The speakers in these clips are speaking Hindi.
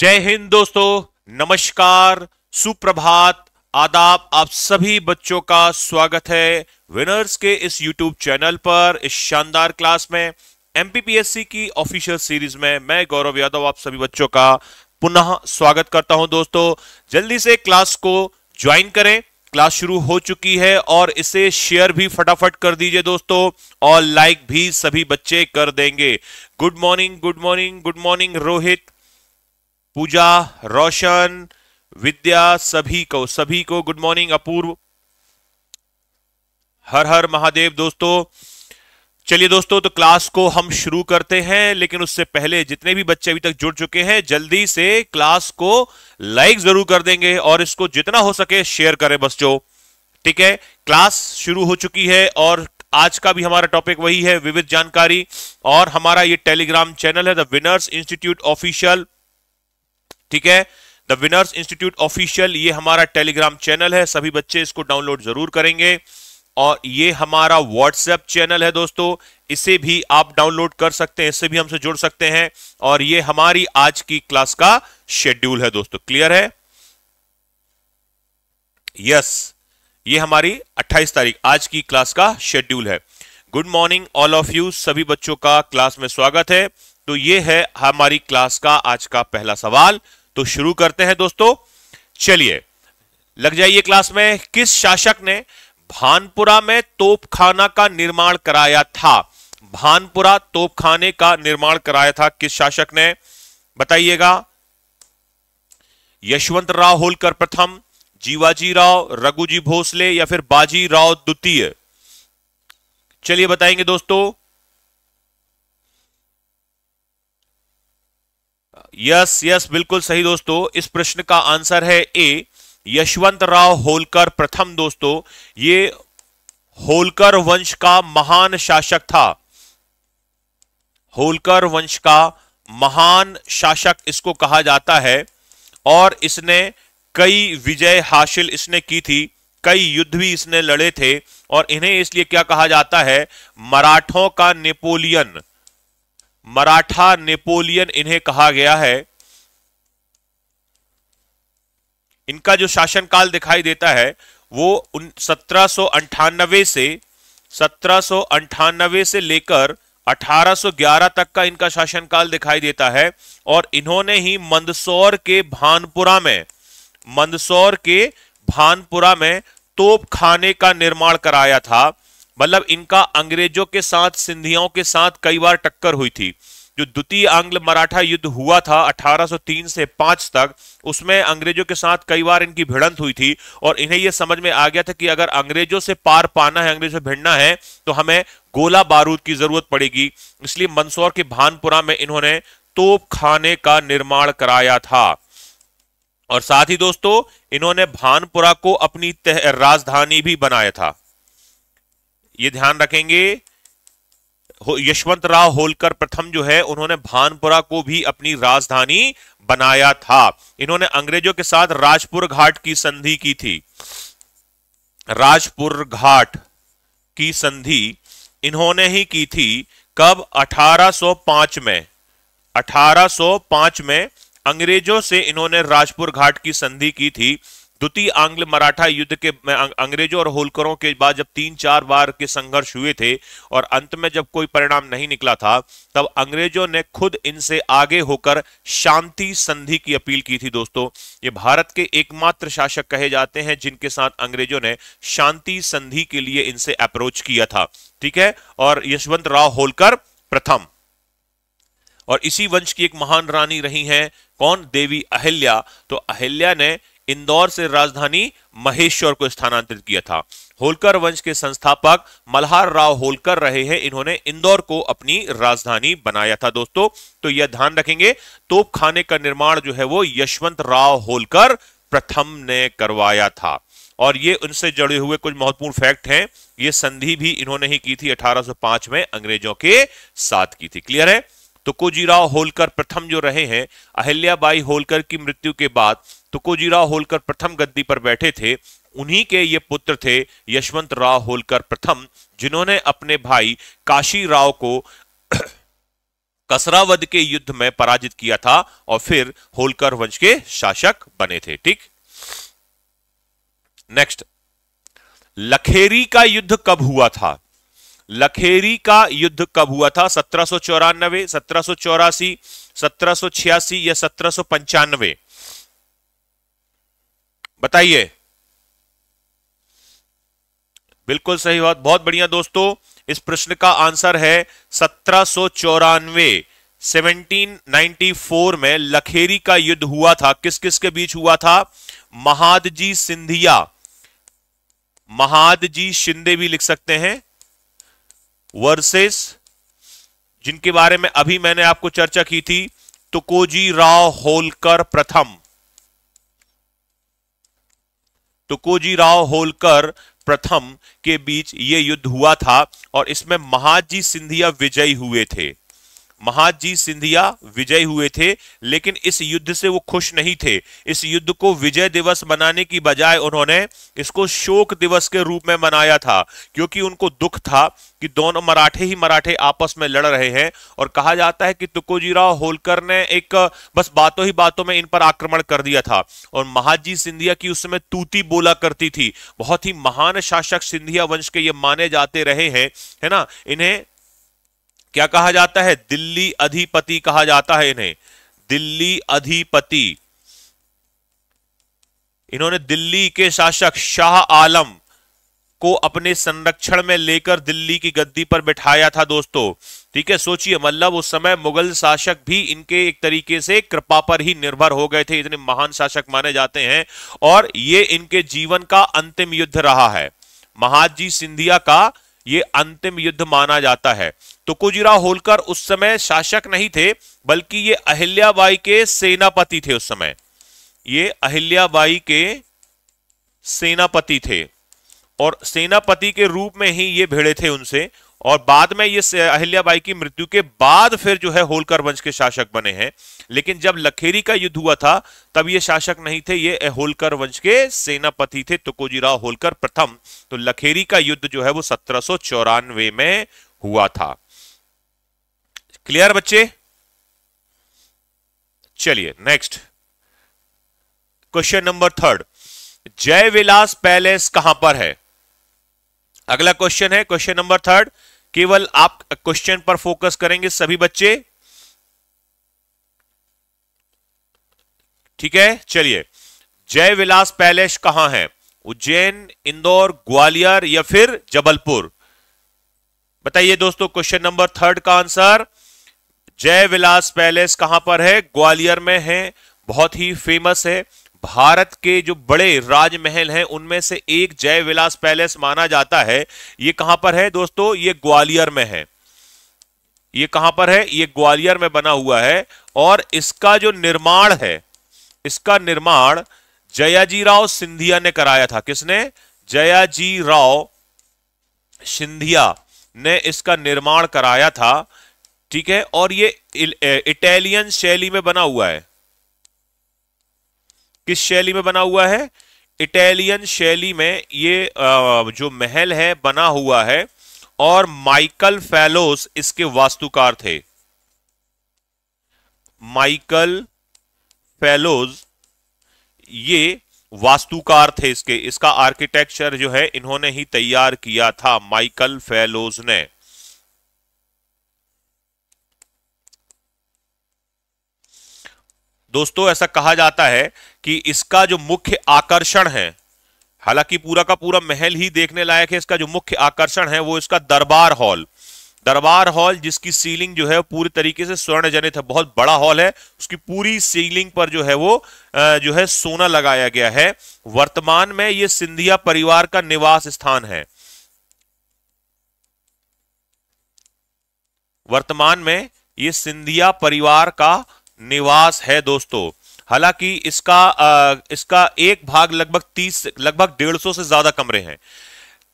जय हिंद दोस्तों नमस्कार सुप्रभात आदाब आप सभी बच्चों का स्वागत है विनर्स के इस यूट्यूब चैनल पर इस शानदार क्लास में एमपीपीएससी की ऑफिशियल सीरीज में मैं गौरव यादव आप सभी बच्चों का पुनः स्वागत करता हूं दोस्तों जल्दी से क्लास को ज्वाइन करें क्लास शुरू हो चुकी है और इसे शेयर भी फटाफट कर दीजिए दोस्तों और लाइक भी सभी बच्चे कर देंगे good morning good morning good morning Rohit Pooja Roshan Vidya सभी को सभी को गुड मॉर्निंग अपूर्व हर हर महादेव दोस्तों चलिए दोस्तों तो क्लास को हम शुरू करते हैं लेकिन उससे पहले जितने भी बच्चे अभी तक जुड़ चुके हैं जल्दी से क्लास को लाइक जरूर कर देंगे और इसको जितना हो सके शेयर करें बच्चों ठीक है क्लास शुरू हो चुकी है और आज का भी हमारा टॉपिक वही है विविध जानकारी और हमारा ये टेलीग्राम चैनल है द विनर्स इंस्टीट्यूट ऑफिशियल ठीक है द विनर्स इंस्टीट्यूट ऑफिशियल ये हमारा टेलीग्राम चैनल है सभी बच्चे इसको डाउनलोड जरूर करेंगे और ये हमारा व्हाट्सएप चैनल है दोस्तों इसे भी आप डाउनलोड कर सकते हैं इससे भी हमसे जुड़ सकते हैं और ये हमारी आज की क्लास का शेड्यूल है दोस्तों क्लियर है यस ये हमारी 28 तारीख आज की क्लास का शेड्यूल है good morning all of you सभी बच्चों का क्लास में स्वागत है तो ये है हमारी क्लास का आज का पहला सवाल तो शुरू करते हैं दोस्तों चलिए लग जाइए क्लास में किस शासक ने भानपुरा में तोपखाना का निर्माण कराया था भानपुरा तोपखाने का निर्माण कराया था किस शासक ने बताइएगा यशवंत राव होलकर प्रथम जीवाजी राव रघुजी भोसले या फिर बाजी राव द्वितीय चलिए बताएंगे दोस्तों यस यस बिल्कुल सही दोस्तों इस प्रश्न का आंसर है ए यशवंत राव होलकर प्रथम दोस्तों ये होलकर वंश का महान शासक था होलकर वंश का महान शासक इसको कहा जाता है और इसने कई विजय हासिल इसने की थी कई युद्ध भी इसने लड़े थे और इन्हें इसलिए क्या कहा जाता है मराठों का नेपोलियन मराठा नेपोलियन इन्हें कहा गया है इनका जो शासनकाल दिखाई देता है वो सत्रह से सत्रह से लेकर 1811 तक का इनका शासनकाल दिखाई देता है और इन्होंने ही मंदसौर के भानपुरा में मंदसौर के भानपुरा में तोप खाने का निर्माण कराया था मतलब इनका अंग्रेजों के साथ सिंधियों के साथ कई बार टक्कर हुई थी जो द्वितीय आंग्ल मराठा युद्ध हुआ था 1803 से 5 तक उसमें अंग्रेजों के साथ कई बार इनकी भिड़ंत हुई थी और इन्हें यह समझ में आ गया था कि अगर अंग्रेजों से पार पाना है अंग्रेजों से भिड़ना है तो हमें गोला बारूद की जरूरत पड़ेगी इसलिए मंदसौर के भानपुरा में इन्होंने तोप खाने का निर्माण कराया था और साथ ही दोस्तों इन्होंने भानपुरा को अपनी राजधानी भी बनाया था ये ध्यान रखेंगे यशवंत राव होलकर प्रथम जो है उन्होंने भानपुरा को भी अपनी राजधानी बनाया था इन्होंने अंग्रेजों के साथ राजपुर घाट की संधि की थी राजपुर घाट की संधि इन्होंने ही की थी कब 1805 में 1805 में अंग्रेजों से इन्होंने राजपुर घाट की संधि की थी द्वितीय आंग्ल मराठा युद्ध के अं, अंग्रेजों और होलकरों के बाद जब तीन चार बार के संघर्ष हुए थे और अंत में जब कोई परिणाम नहीं निकला था तब अंग्रेजों ने खुद इनसे आगे होकर शांति संधि की अपील की थी दोस्तों ये भारत के एकमात्र शासक कहे जाते हैं जिनके साथ अंग्रेजों ने शांति संधि के लिए इनसे अप्रोच किया था ठीक है और यशवंत राव होलकर प्रथम और इसी वंश की एक महान रानी रही हैं कौन देवी अहिल्या तो अहिल्या ने इंदौर से राजधानी महेश्वर को स्थानांतरित किया था होलकर वंश के संस्थापक मल्हार राव होलकर रहे हैं इन्होंने इंदौर को अपनी राजधानी बनाया था दोस्तों तो यह ध्यान रखेंगे तोपखाने का निर्माण जो है वो यशवंत राव होलकर प्रथम ने करवाया था और ये उनसे जुड़े हुए कुछ महत्वपूर्ण फैक्ट हैं ये संधि भी इन्होंने ही की थी 1805 में अंग्रेजों के साथ की थी क्लियर है तुकोजीराव होलकर प्रथम जो रहे हैं अहिल्याबाई होलकर की मृत्यु के बाद तुकोजीराव होलकर प्रथम गद्दी पर बैठे थे उन्हीं के ये पुत्र थे यशवंत राव होलकर प्रथम जिन्होंने अपने भाई काशी राव को कसरावद के युद्ध में पराजित किया था और फिर होलकर वंश के शासक बने थे ठीक नेक्स्ट लखेरी का युद्ध कब हुआ था लखेरी का युद्ध कब हुआ था सत्रह सो चौरानवे सत्रह सो चौरासी सत्रह सो छियासी या सत्रह सो पंचानवे बताइए बिल्कुल सही बात बहुत बढ़िया दोस्तों इस प्रश्न का आंसर है सत्रह सो चौरानवे फोर में लखेरी का युद्ध हुआ था किस किस के बीच हुआ था महादजी सिंधिया महादजी शिंदे भी लिख सकते हैं वर्सेस जिनके बारे में अभी मैंने आपको चर्चा की थी तो कोजी राव होलकर प्रथम तो कोजी राव होलकर प्रथम के बीच ये युद्ध हुआ था और इसमें महाजी सिंधिया विजयी हुए थे महाजी सिंधिया विजय हुए थे लेकिन इस युद्ध से वो खुश नहीं थे इस युद्ध को विजय दिवस मनाने की बजाय उन्होंने इसको शोक दिवस के रूप में मनाया था क्योंकि उनको दुख था कि दोनों मराठे ही मराठे आपस में लड़ रहे हैं और कहा जाता है कि तुकोजीराव होलकर ने एक बस बातों ही बातों में इन पर आक्रमण कर दिया था और महाजी सिंधिया की उस समय तूती बोला करती थी बहुत ही महान शासक सिंधिया वंश के ये माने जाते रहे हैं है ना इन्हें क्या कहा जाता है दिल्ली अधिपति कहा जाता है इन्हें दिल्ली अधिपति इन्होंने दिल्ली के शासक शाह आलम को अपने संरक्षण में लेकर दिल्ली की गद्दी पर बिठाया था दोस्तों ठीक है सोचिए मतलब उस समय मुगल शासक भी इनके एक तरीके से कृपा पर ही निर्भर हो गए थे इतने महान शासक माने जाते हैं और ये इनके जीवन का अंतिम युद्ध रहा है महाजी सिंधिया का ये अंतिम युद्ध माना जाता है तुकुजीरा होलकर उस समय शासक नहीं थे बल्कि ये अहिल्याबाई के सेनापति थे उस समय ये अहिल्याबाई के सेनापति थे और सेनापति के रूप में ही ये भिड़े थे उनसे और बाद में ये अहिल्याबाई की मृत्यु के बाद फिर जो है होलकर वंश के शासक बने हैं लेकिन जब लखेरी का युद्ध हुआ था तब ये शासक नहीं थे ये होलकर वंश के सेनापति थे तुकोजीराव होलकर प्रथम तो लखेरी का युद्ध जो है वो सत्रह में हुआ था क्लियर बच्चे चलिए नेक्स्ट क्वेश्चन नंबर थर्ड जय विलास पैलेस कहां पर है अगला क्वेश्चन है क्वेश्चन नंबर थर्ड केवल आप क्वेश्चन पर फोकस करेंगे सभी बच्चे ठीक है चलिए जय विलास पैलेस कहां है उज्जैन इंदौर ग्वालियर या फिर जबलपुर बताइए दोस्तों क्वेश्चन नंबर थर्ड का आंसर जय विलास पैलेस कहां पर है ग्वालियर में है बहुत ही फेमस है भारत के जो बड़े राजमहल हैं उनमें से एक जय विलास पैलेस माना जाता है ये कहां पर है दोस्तों ये ग्वालियर में है ये कहां पर है ये ग्वालियर में बना हुआ है और इसका जो निर्माण है इसका निर्माण जयाजी राव सिंधिया ने कराया था किसने जयाजी राव सिंधिया ने इसका निर्माण कराया था ठीक है और ये इटालियन शैली में बना हुआ है किस शैली में बना हुआ है इटालियन शैली में ये जो महल है बना हुआ है और माइकल फैलोस इसके वास्तुकार थे माइकल फैलोज ये वास्तुकार थे इसके इसका आर्किटेक्चर जो है इन्होंने ही तैयार किया था माइकल फेलोज ने दोस्तों ऐसा कहा जाता है कि इसका जो मुख्य आकर्षण है हालांकि पूरा का पूरा महल ही देखने लायक है इसका जो मुख्य आकर्षण है वो इसका दरबार हॉल दरबार हॉल जिसकी सीलिंग जो है पूरी तरीके से स्वर्ण जनित है बहुत बड़ा हॉल है उसकी पूरी सीलिंग पर जो है वो जो है सोना लगाया गया है वर्तमान में ये सिंधिया परिवार का निवास स्थान है वर्तमान में ये सिंधिया परिवार का निवास है दोस्तों हालांकि इसका आ, इसका एक भाग लगभग तीस लगभग डेढ़ सौ से ज्यादा कमरे हैं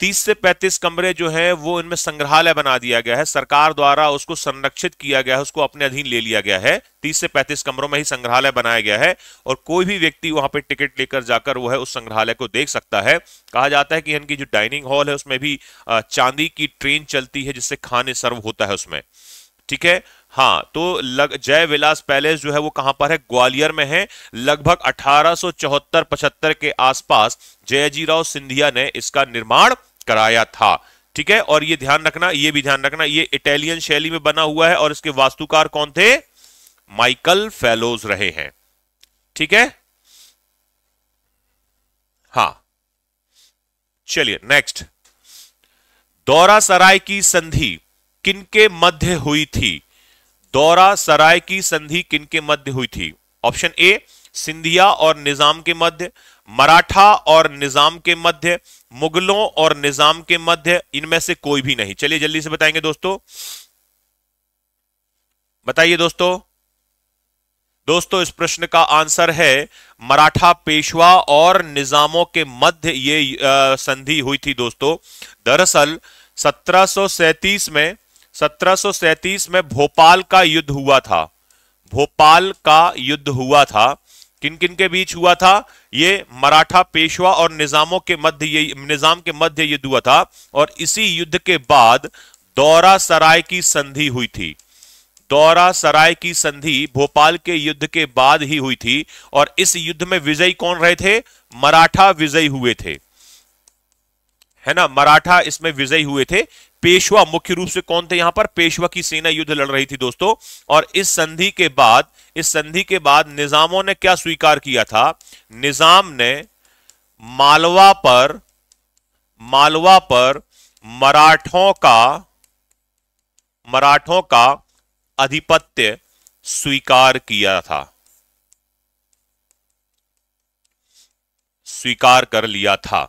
तीस से पैंतीस कमरे जो है वो इनमें संग्रहालय बना दिया गया है सरकार द्वारा उसको संरक्षित किया गया है उसको अपने अधीन ले लिया गया है तीस से पैंतीस कमरों में ही संग्रहालय बनाया गया है और कोई भी व्यक्ति वहां पे टिकट लेकर जाकर वो है उस संग्रहालय को देख सकता है कहा जाता है कि इनकी जो डाइनिंग हॉल है उसमें भी चांदी की ट्रेन चलती है जिससे खाने सर्व होता है उसमें ठीक है हाँ तो लग जय विलास पैलेस जो है वो कहां पर है ग्वालियर में है लगभग अठारह सौ के आसपास जयजीराव सिंधिया ने इसका निर्माण कराया था ठीक है और ये ध्यान रखना ये भी ध्यान रखना ये इटालियन शैली में बना हुआ है और इसके वास्तुकार कौन थे माइकल फेलोज रहे हैं ठीक है हाँ चलिए नेक्स्ट दौरा सराय की संधि किनके मध्य हुई थी दौरा सराय की संधि किन के मध्य हुई थी ऑप्शन ए सिंधिया और निजाम के मध्य मराठा और निजाम के मध्य मुगलों और निजाम के मध्य इनमें से कोई भी नहीं चलिए जल्दी से बताएंगे दोस्तों बताइए दोस्तों दोस्तों इस प्रश्न का आंसर है मराठा पेशवा और निजामों के मध्य ये संधि हुई थी दोस्तों दरअसल 1737 में 1737 में भोपाल का युद्ध हुआ था भोपाल का युद्ध हुआ था किन किन के बीच हुआ था ये मराठा पेशवा और निजामों के मध्य ये निजाम के मध्य युद्ध हुआ था और इसी युद्ध के बाद दौरा सराय की संधि हुई थी दौरा सराय की संधि भोपाल के युद्ध के बाद ही हुई थी और इस युद्ध में विजयी कौन रहे थे मराठा विजयी हुए थे है ना मराठा इसमें विजयी हुए थे पेशवा मुख्य रूप से कौन थे यहां पर पेशवा की सेना युद्ध लड़ रही थी दोस्तों और इस संधि के बाद इस संधि के बाद निजामों ने क्या स्वीकार किया था निजाम ने मालवा पर मालवा पर मराठों का मराठों का अधिपत्य स्वीकार किया था स्वीकार कर लिया था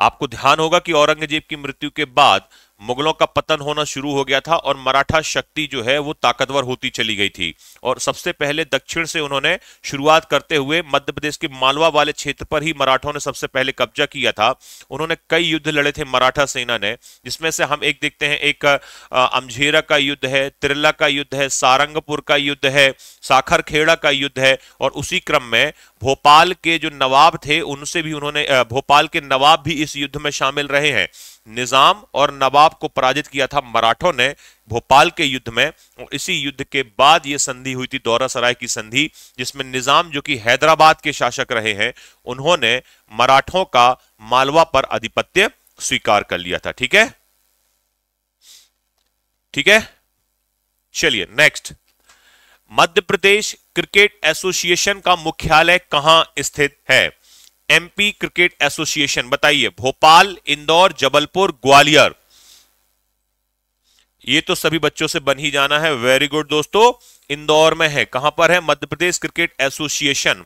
आपको ध्यान होगा कि औरंगजेब की मृत्यु के बाद मुगलों का पतन होना शुरू हो गया था और मराठा शक्ति जो है वो ताकतवर होती चली गई थी और सबसे पहले दक्षिण से उन्होंने शुरुआत करते हुए मध्य प्रदेश के मालवा वाले क्षेत्र पर ही मराठों ने सबसे पहले कब्जा किया था उन्होंने कई युद्ध लड़े थे मराठा सेना ने जिसमें से हम एक देखते हैं एक अमझेरा का युद्ध है तिरला का युद्ध है सारंगपुर का युद्ध है साखरखेड़ा का युद्ध है और उसी क्रम में भोपाल के जो नवाब थे उनसे भी उन्होंने भोपाल के नवाब भी इस युद्ध में शामिल रहे हैं निजाम और नवाब को पराजित किया था मराठों ने भोपाल के युद्ध में और इसी युद्ध के बाद यह संधि हुई थी दौरा सराय की संधि जिसमें निजाम जो कि हैदराबाद के शासक रहे हैं उन्होंने मराठों का मालवा पर आधिपत्य स्वीकार कर लिया था ठीक है ठीक है चलिए next Madhya Pradesh cricket association का मुख्यालय कहां स्थित है एमपी क्रिकेट एसोसिएशन बताइए भोपाल इंदौर जबलपुर ग्वालियर ये तो सभी बच्चों से बन ही जाना है वेरी गुड दोस्तों इंदौर में है कहां पर है मध्य प्रदेश क्रिकेट एसोसिएशन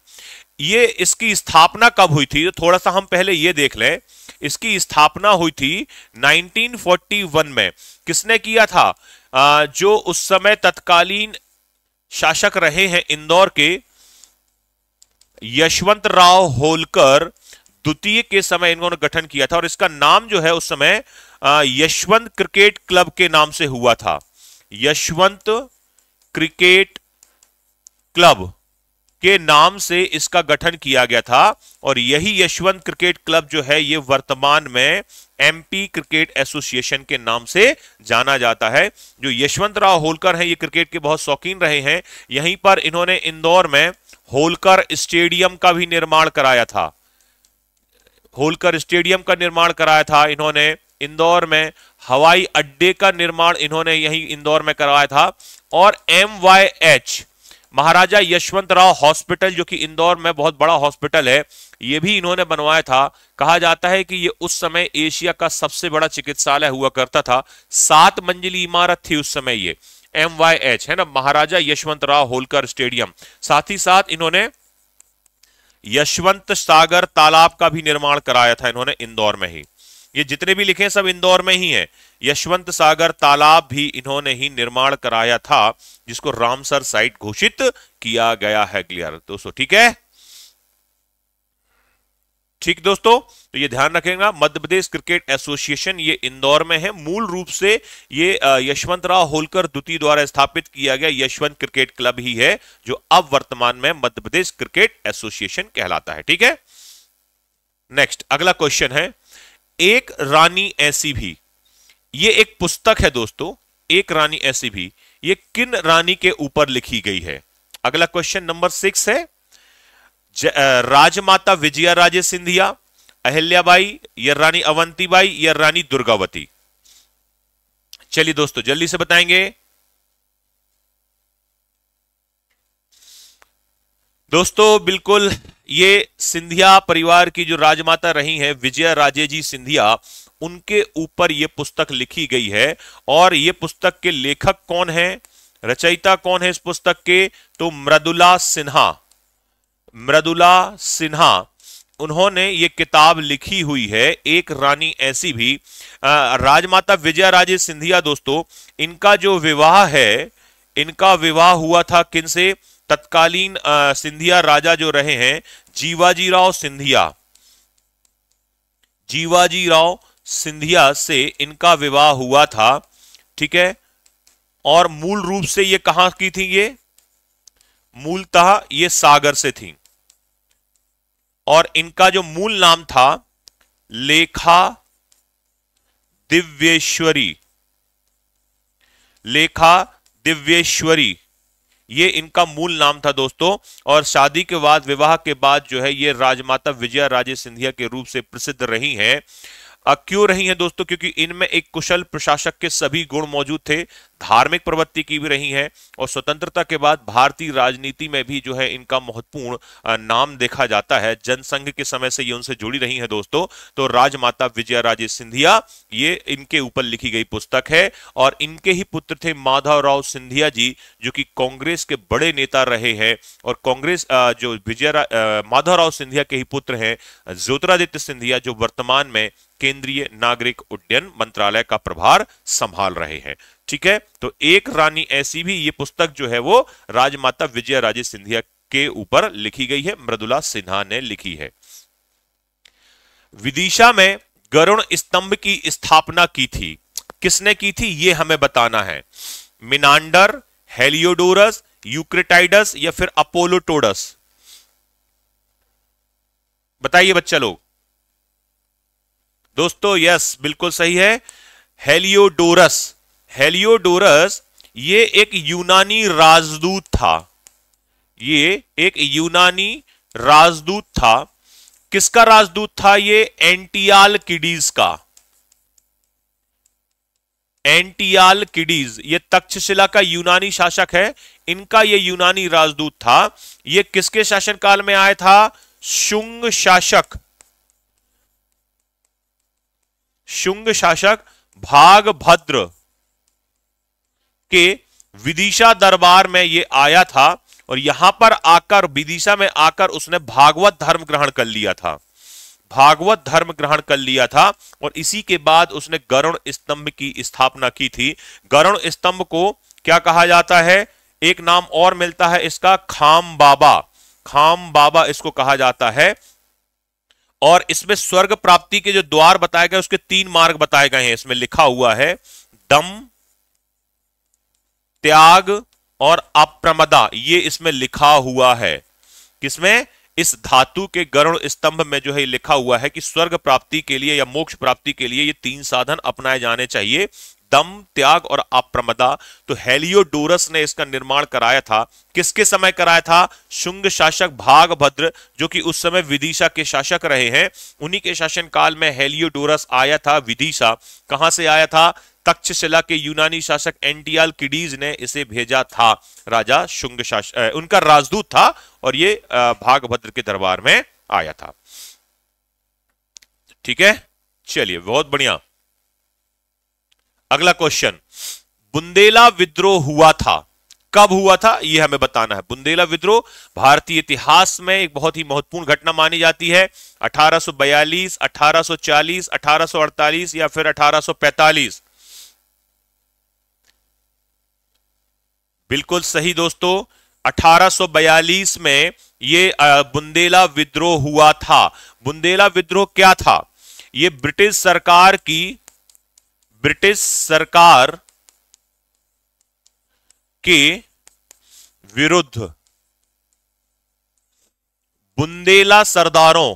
ये इसकी स्थापना कब हुई थी थोड़ा सा हम पहले ये देख लें इसकी स्थापना हुई थी 1941 में किसने किया था आ, जो उस समय तत्कालीन शासक रहे हैं इंदौर के यशवंत राव होलकर द्वितीय के समय इन्होंने गठन किया था और इसका नाम जो है उस समय यशवंत क्रिकेट क्लब के नाम से हुआ था यशवंत क्रिकेट क्लब के नाम से इसका गठन किया गया था और यही यशवंत क्रिकेट क्लब जो है ये वर्तमान में एमपी क्रिकेट एसोसिएशन के नाम से जाना जाता है जो यशवंत राव होलकर हैं ये क्रिकेट के बहुत शौकीन रहे हैं यहीं पर इन्होंने इंदौर में होलकर स्टेडियम का भी निर्माण कराया था होलकर स्टेडियम का निर्माण कराया था इन्होंने इंदौर में हवाई अड्डे का निर्माण इन्होंने यही इंदौर में करवाया था और M Y H Maharaja Yashwant Rao hospital जो कि इंदौर में बहुत बड़ा हॉस्पिटल है ये भी इन्होंने बनवाया था कहा जाता है कि ये उस समय एशिया का सबसे बड़ा चिकित्सालय हुआ करता था सात मंजिली इमारत थी उस समय ये एम वाई एच है ना महाराजा यशवंत राव होलकर स्टेडियम साथ ही साथ इन्होंने यशवंत सागर तालाब का भी निर्माण कराया था इन्होंने इंदौर में ही ये जितने भी लिखे सब इंदौर में ही हैं यशवंत सागर तालाब भी इन्होंने ही निर्माण कराया था जिसको रामसर साइट घोषित किया गया है क्लियर दोस्तों ठीक है ठीक दोस्तों तो ये ध्यान रखेगा मध्य प्रदेश क्रिकेट एसोसिएशन ये इंदौर में है मूल रूप से ये यशवंत राव होलकर द्वितीय द्वारा स्थापित किया गया यशवंत क्रिकेट क्लब ही है जो अब वर्तमान में मध्य प्रदेश क्रिकेट एसोसिएशन कहलाता है ठीक है नेक्स्ट अगला क्वेश्चन है एक रानी ऐसी भी ये एक पुस्तक है दोस्तों एक रानी ऐसी भी ये किन रानी के ऊपर लिखी गई है अगला क्वेश्चन नंबर सिक्स है राजमाता विजया राजे सिंधिया अहिल्याबाई या रानी अवंतीबाई या रानी दुर्गावती चलिए दोस्तों जल्दी से बताएंगे दोस्तों बिल्कुल ये सिंधिया परिवार की जो राजमाता रही हैं विजया राजे जी सिंधिया उनके ऊपर ये पुस्तक लिखी गई है और ये पुस्तक के लेखक कौन है रचयिता कौन है इस पुस्तक के तो मृदुला सिन्हा मृदुला सिन्हा उन्होंने ये किताब लिखी हुई है एक रानी ऐसी भी राजमाता विजया राजे सिंधिया दोस्तों इनका जो विवाह है इनका विवाह हुआ था किनसे तत्कालीन सिंधिया राजा जो रहे हैं जीवाजी राव सिंधिया जीवाजी राव सिंधिया से इनका विवाह हुआ था ठीक है और मूल रूप से ये कहां की थी ये मूलतः ये सागर से थी और इनका जो मूल नाम था लेखा दिव्येश्वरी लेखा दिव्येश्वरी ये इनका मूल नाम था दोस्तों और शादी के बाद विवाह के बाद जो है ये राजमाता विजया राजे सिंधिया के रूप से प्रसिद्ध रही हैं क्यों रही हैं दोस्तों क्योंकि इनमें एक कुशल प्रशासक के सभी गुण मौजूद थे धार्मिक प्रवृत्ति की भी रही हैं और स्वतंत्रता के बाद भारतीय राजनीति में भी जो है इनका महत्वपूर्ण नाम देखा जाता है जनसंघ के समय से ये उनसे जुड़ी रही हैं दोस्तों तो राजमाता विजया राजे सिंधिया ये इनके ऊपर लिखी गई पुस्तक है और इनके ही पुत्र थे माधव राव सिंधिया जी जो कि कांग्रेस के बड़े नेता रहे हैं और कांग्रेस जो विजया माधव राव सिंधिया के ही पुत्र हैं ज्योतिरादित्य सिंधिया जो वर्तमान में केंद्रीय नागरिक उड्डयन मंत्रालय का प्रभार संभाल रहे हैं ठीक है तो एक रानी ऐसी भी ये पुस्तक जो है वो राजमाता विजय राजे सिंधिया के ऊपर लिखी गई है मृदुला सिन्हा ने लिखी है विदिशा में गरुण स्तंभ की स्थापना की थी किसने की थी ये हमें बताना है मिनांडर हेलियोडोरस यूक्रेटाइडस या फिर अपोलोटोडस बताइए बच्चा लोग दोस्तों यस बिल्कुल सही है हेलियोडोरस हेलियोडोरस ये एक यूनानी राजदूत था ये एक यूनानी राजदूत था किसका राजदूत था ये एंटियाल किडीज का एंटियाल किडीज ये तक्षशिला का यूनानी शासक है इनका ये यूनानी राजदूत था ये किसके शासनकाल में आया था शुंग शासक शुंग शासक भागभद्र के विदिशा दरबार में ये आया था और यहां पर आकर विदिशा में आकर उसने भागवत धर्म ग्रहण कर लिया था भागवत धर्म ग्रहण कर लिया था और इसी के बाद उसने गरुण स्तंभ की स्थापना की थी गरुण स्तंभ को क्या कहा जाता है एक नाम और मिलता है इसका खाम बाबा खाम बाबा इसको कहा जाता है और इसमें स्वर्ग प्राप्ति के जो द्वार बताए गए उसके तीन मार्ग बताए गए हैं इसमें लिखा हुआ है दम त्याग और अप्रमदा ये इसमें लिखा हुआ है किसमें इस धातु के गरुण स्तंभ में जो है लिखा हुआ है कि स्वर्ग प्राप्ति के लिए या मोक्ष प्राप्ति के लिए ये तीन साधन अपनाए जाने चाहिए दम त्याग और अप्रमदा तो हेलियोडोरस ने इसका निर्माण कराया था किसके समय कराया था शुंग शासक भागभद्र जो कि उस समय विदिशा के शासक रहे हैं उन्हीं के शासनकाल में हेलियोडोरस आया था विदिशा कहां से आया था तक्षशिला के यूनानी शासक एंटियाल किडीज ने इसे भेजा था राजा शुंग शासक उनका राजदूत था और ये भागभद्र के दरबार में आया था ठीक है चलिए बहुत बढ़िया अगला क्वेश्चन बुंदेला विद्रोह हुआ था कब हुआ था यह हमें बताना है बुंदेला विद्रोह भारतीय इतिहास में एक बहुत ही महत्वपूर्ण घटना मानी जाती है 1842, 1840, 1848 या फिर 1845 बिल्कुल सही दोस्तों 1842 में यह बुंदेला विद्रोह हुआ था बुंदेला विद्रोह क्या था यह ब्रिटिश सरकार की ब्रिटिश सरकार के विरुद्ध बुंदेला सरदारों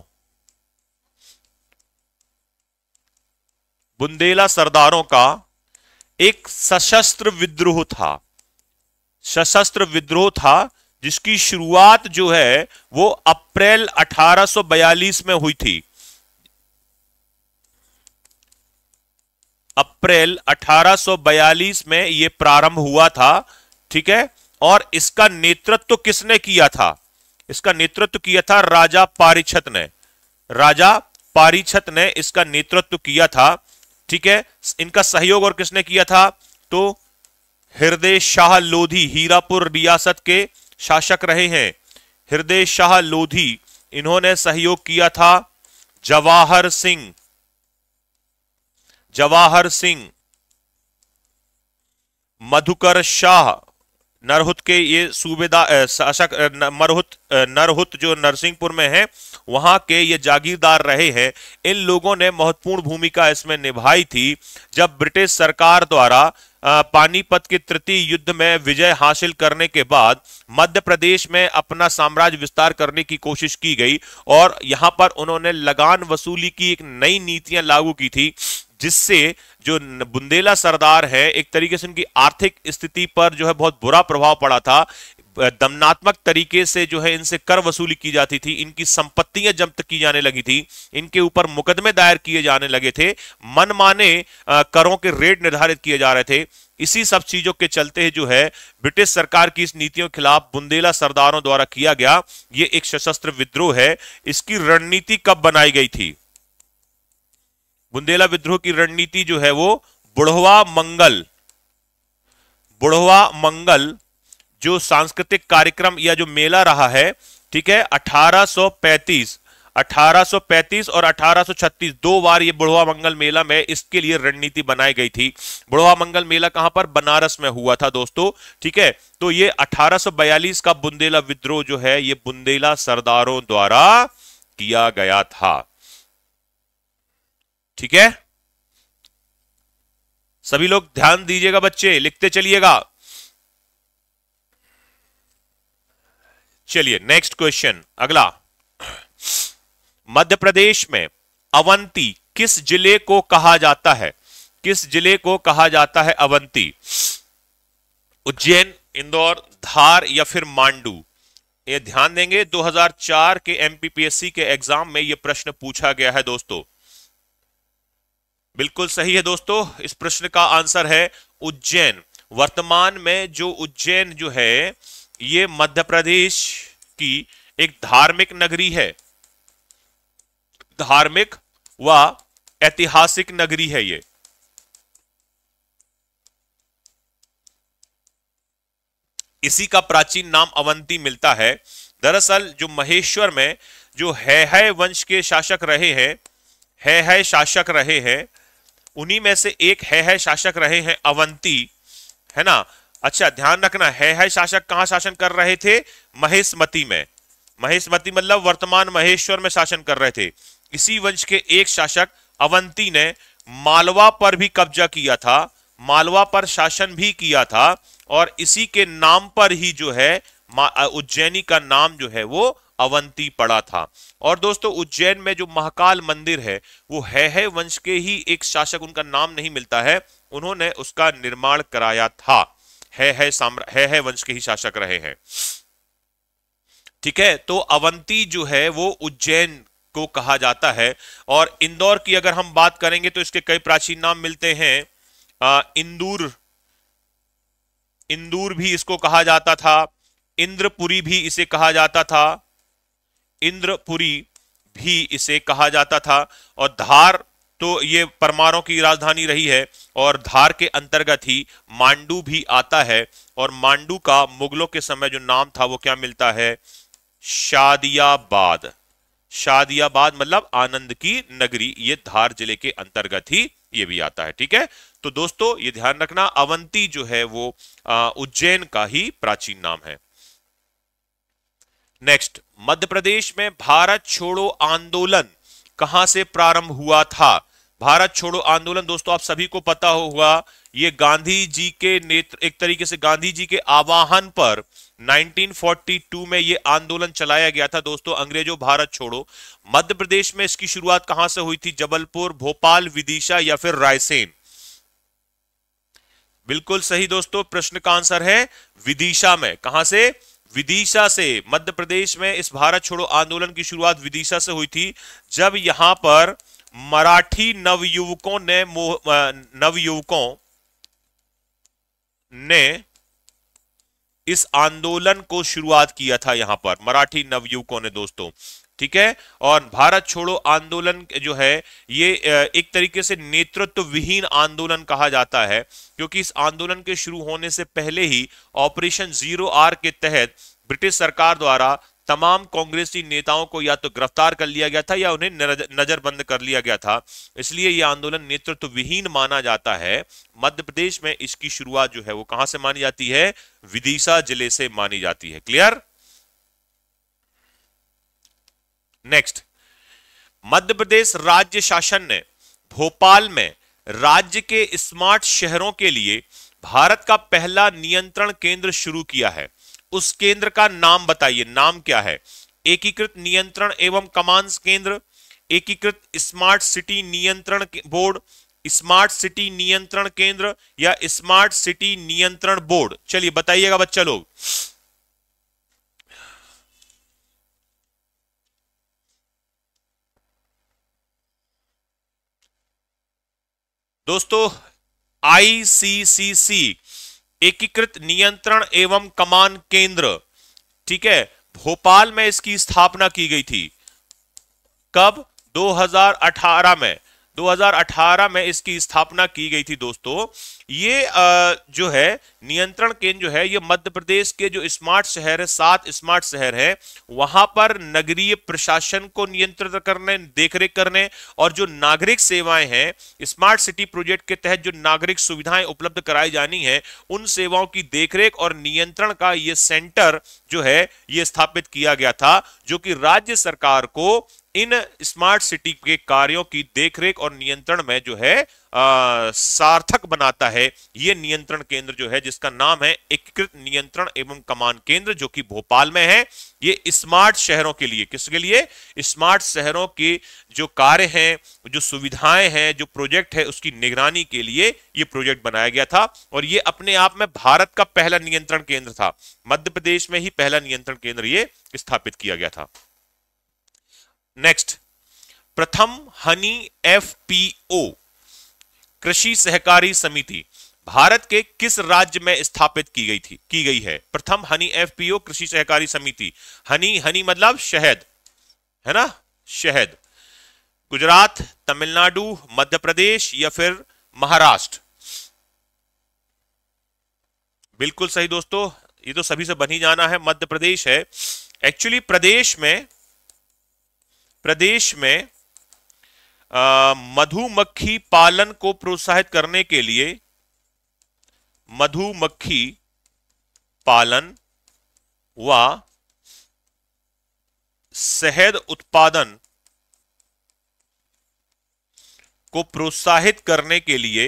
बुंदेला सरदारों का एक सशस्त्र विद्रोह था सशस्त्र विद्रोह था जिसकी शुरुआत जो है वो अप्रैल 1842 में हुई थी अप्रैल 1842 में यह प्रारंभ हुआ था ठीक है और इसका नेतृत्व तो किसने किया था इसका नेतृत्व तो किया था राजा पारिछत ने राजा पारिछत ने इसका नेतृत्व तो किया था ठीक है इनका सहयोग और किसने किया था तो हृदय शाह लोधी हीरापुर रियासत के शासक रहे हैं हृदय शाह लोधी इन्होंने सहयोग किया था जवाहर सिंह जवाहर सिंह मधुकर शाह नरहुत के ये सूबेदार शासक मरहुत नरहुत जो नरसिंहपुर में है वहां के ये जागीरदार रहे हैं इन लोगों ने महत्वपूर्ण भूमिका इसमें निभाई थी जब ब्रिटिश सरकार द्वारा पानीपत के तृतीय युद्ध में विजय हासिल करने के बाद मध्य प्रदेश में अपना साम्राज्य विस्तार करने की कोशिश की गई और यहां पर उन्होंने लगान वसूली की एक नई नीतियां लागू की थी जिससे जो बुंदेला सरदार है एक तरीके से उनकी आर्थिक स्थिति पर जो है बहुत बुरा प्रभाव पड़ा था दमनात्मक तरीके से जो है इनसे कर वसूली की जाती थी इनकी संपत्तियां जब्त की जाने लगी थी इनके ऊपर मुकदमे दायर किए जाने लगे थे मनमाने करों के रेट निर्धारित किए जा रहे थे इसी सब चीजों के चलते जो है ब्रिटिश सरकार की इस नीतियों के खिलाफ बुंदेला सरदारों द्वारा किया गया ये एक सशस्त्र विद्रोह है इसकी रणनीति कब बनाई गई थी बुंदेला विद्रोह की रणनीति जो है वो बुढ़वा मंगल बुढ़वा मंगल जो सांस्कृतिक कार्यक्रम या जो मेला रहा है ठीक है 1835 1835 और 1836 दो बार ये बुढ़वा मंगल मेला में इसके लिए रणनीति बनाई गई थी बुढ़वा मंगल मेला कहां पर बनारस में हुआ था दोस्तों ठीक है तो ये 1842 का बुंदेला विद्रोह जो है ये बुंदेला सरदारों द्वारा किया गया था ठीक है सभी लोग ध्यान दीजिएगा बच्चे लिखते चलिएगा चलिए नेक्स्ट क्वेश्चन अगला मध्य प्रदेश में अवंती किस जिले को कहा जाता है किस जिले को कहा जाता है अवंती उज्जैन इंदौर धार या फिर मांडू ये ध्यान देंगे 2004 के एमपीपीएससी के एग्जाम में यह प्रश्न पूछा गया है दोस्तों बिल्कुल सही है दोस्तों इस प्रश्न का आंसर है उज्जैन वर्तमान में जो उज्जैन जो है ये मध्य प्रदेश की एक धार्मिक नगरी है धार्मिक व ऐतिहासिक नगरी है ये इसी का प्राचीन नाम अवंती मिलता है दरअसल जो महेश्वर में जो है, है वंश के शासक रहे हैं है, है शासक रहे हैं उन्हीं में से एक है है शासक रहे हैं अवंती है ना अच्छा ध्यान रखना है है शासक कहां शासन कर रहे थे महेशमती में महेशमती मतलब वर्तमान महेश्वर में शासन कर रहे थे इसी वंश के एक शासक अवंती ने मालवा पर भी कब्जा किया था मालवा पर शासन भी किया था और इसी के नाम पर ही जो है उज्जैनी का नाम जो है वो अवंती पड़ा था और दोस्तों उज्जैन में जो महाकाल मंदिर है वो है है वंश के ही एक शासक उनका नाम नहीं मिलता है उन्होंने उसका निर्माण कराया था है है है है वंश के ही शासक रहे हैं ठीक है तो अवंती जो है वो उज्जैन को कहा जाता है और इंदौर की अगर हम बात करेंगे तो इसके कई प्राचीन नाम मिलते हैं आ, इंदूर इंदूर भी इसको कहा जाता था इंद्रपुरी भी इसे कहा जाता था इंद्रपुरी भी इसे कहा जाता था और धार तो ये परमारों की राजधानी रही है और धार के अंतर्गत ही मांडू भी आता है और मांडू का मुगलों के समय जो नाम था वो क्या मिलता है शादियाबाद शादियाबाद मतलब आनंद की नगरी ये धार जिले के अंतर्गत ही ये भी आता है ठीक है तो दोस्तों ये ध्यान रखना अवंती जो है वो उज्जैन का ही प्राचीन नाम है नेक्स्ट मध्य प्रदेश में भारत छोड़ो आंदोलन कहां से प्रारंभ हुआ था भारत छोड़ो आंदोलन दोस्तों आप सभी को पता होगा ये गांधी जी के नेत्र एक तरीके से गांधी जी के आवाहन पर 1942 में ये आंदोलन चलाया गया था दोस्तों अंग्रेजों भारत छोड़ो मध्य प्रदेश में इसकी शुरुआत कहां से हुई थी जबलपुर भोपाल विदिशा या फिर रायसेन बिल्कुल सही दोस्तों प्रश्न का आंसर है विदिशा में कहां से विदिशा से मध्य प्रदेश में इस भारत छोड़ो आंदोलन की शुरुआत विदिशा से हुई थी जब यहां पर मराठी नवयुवकों ने नवयुवकों ने इस आंदोलन को शुरुआत किया था यहां पर मराठी नवयुवकों ने दोस्तों ठीक है और भारत छोड़ो आंदोलन जो है ये एक तरीके से नेतृत्व विहीन आंदोलन कहा जाता है क्योंकि इस आंदोलन के शुरू होने से पहले ही ऑपरेशन जीरो आर के तहत ब्रिटिश सरकार द्वारा तमाम कांग्रेसी नेताओं को या तो गिरफ्तार कर लिया गया था या उन्हें नजरबंद कर लिया गया था इसलिए यह आंदोलन नेतृत्व विहीन माना जाता है मध्य प्रदेश में इसकी शुरुआत जो है वो कहां से मानी जाती है विदिशा जिले से मानी जाती है क्लियर नेक्स्ट मध्य प्रदेश राज्य शासन ने भोपाल में राज्य के स्मार्ट शहरों के लिए भारत का पहला नियंत्रण केंद्र शुरू किया है उस केंद्र का नाम बताइए नाम क्या है एकीकृत नियंत्रण एवं कमान केंद्र एकीकृत स्मार्ट सिटी नियंत्रण बोर्ड स्मार्ट सिटी नियंत्रण केंद्र या स्मार्ट सिटी नियंत्रण बोर्ड चलिए बताइएगा बच्चा लोग दोस्तों आईसीसीसी एकीकृत नियंत्रण एवं कमान केंद्र ठीक है भोपाल में इसकी स्थापना की गई थी कब 2018 में 2018 में इसकी स्थापना की गई थी दोस्तों ये जो है नियंत्रण केंद्र जो है ये मध्य प्रदेश के जो स्मार्ट शहर है सात स्मार्ट शहर है वहां पर नगरीय प्रशासन को नियंत्रित करने देखरेख करने और जो नागरिक सेवाएं हैं स्मार्ट सिटी प्रोजेक्ट के तहत जो नागरिक सुविधाएं उपलब्ध कराई जानी है उन सेवाओं की देखरेख और नियंत्रण का ये सेंटर जो है ये स्थापित किया गया था जो कि राज्य सरकार को इन स्मार्ट सिटी के कार्यों की देखरेख और नियंत्रण में जो है आ, सार्थक बनाता है ये नियंत्रण केंद्र जो है जिसका नाम है एकीकृत नियंत्रण एवं कमान केंद्र जो कि भोपाल में है ये स्मार्ट शहरों के लिए किसके लिए स्मार्ट शहरों के जो कार्य हैं जो सुविधाएं हैं जो प्रोजेक्ट है उसकी निगरानी के लिए ये प्रोजेक्ट बनाया गया था और ये अपने आप में भारत का पहला नियंत्रण केंद्र था मध्य प्रदेश में ही पहला नियंत्रण केंद्र ये स्थापित किया गया था नेक्स्ट प्रथम हनी एफपीओ कृषि सहकारी समिति भारत के किस राज्य में स्थापित की गई थी की गई है प्रथम हनी एफपीओ कृषि सहकारी समिति हनी हनी मतलब शहद है ना शहद गुजरात तमिलनाडु मध्य प्रदेश या फिर महाराष्ट्र बिल्कुल सही दोस्तों ये तो सभी से बनी जाना है मध्य प्रदेश है एक्चुअली प्रदेश में प्रदेश में मधुमक्खी पालन को प्रोत्साहित करने के लिए मधुमक्खी पालन व शहद उत्पादन को प्रोत्साहित करने के लिए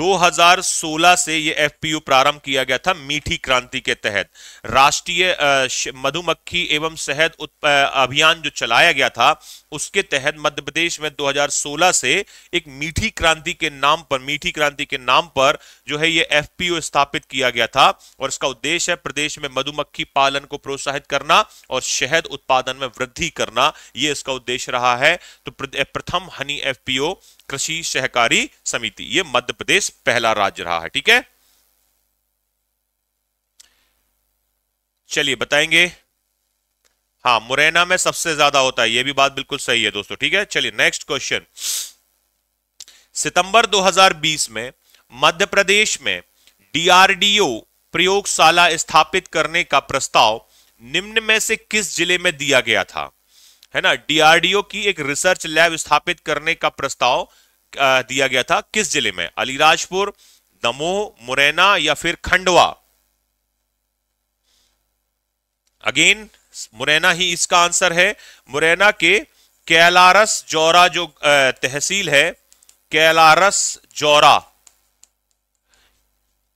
2016 से ये एफ प्रारंभ किया गया था मीठी क्रांति के तहत राष्ट्रीय मधुमक्खी एवं शहद अभियान जो चलाया गया था उसके तहत मध्य प्रदेश में 2016 से एक मीठी क्रांति के नाम पर मीठी क्रांति के नाम पर जो है ये एफपीओ स्थापित किया गया था और इसका उद्देश्य है प्रदेश में मधुमक्खी पालन को प्रोत्साहित करना और शहद उत्पादन में वृद्धि करना ये इसका उद्देश्य रहा है तो प्रथम हनी एफपीओ कृषि सहकारी समिति ये मध्य प्रदेश पहला राज्य रहा है ठीक है चलिए बताएंगे हाँ मुरैना में सबसे ज्यादा होता है ये भी बात बिल्कुल सही है दोस्तों ठीक है चलिए नेक्स्ट क्वेश्चन सितंबर 2020 में मध्य प्रदेश में डीआरडीओ प्रयोगशाला स्थापित करने का प्रस्ताव निम्न में से किस जिले में दिया गया था है ना डीआरडीओ की एक रिसर्च लैब स्थापित करने का प्रस्ताव दिया गया था किस जिले में अलीराजपुर दमोह मुरैना या फिर खंडवा अगेन मुरैना ही इसका आंसर है मुरैना के कैलारस जौरा जो तहसील है कैलारस जौरा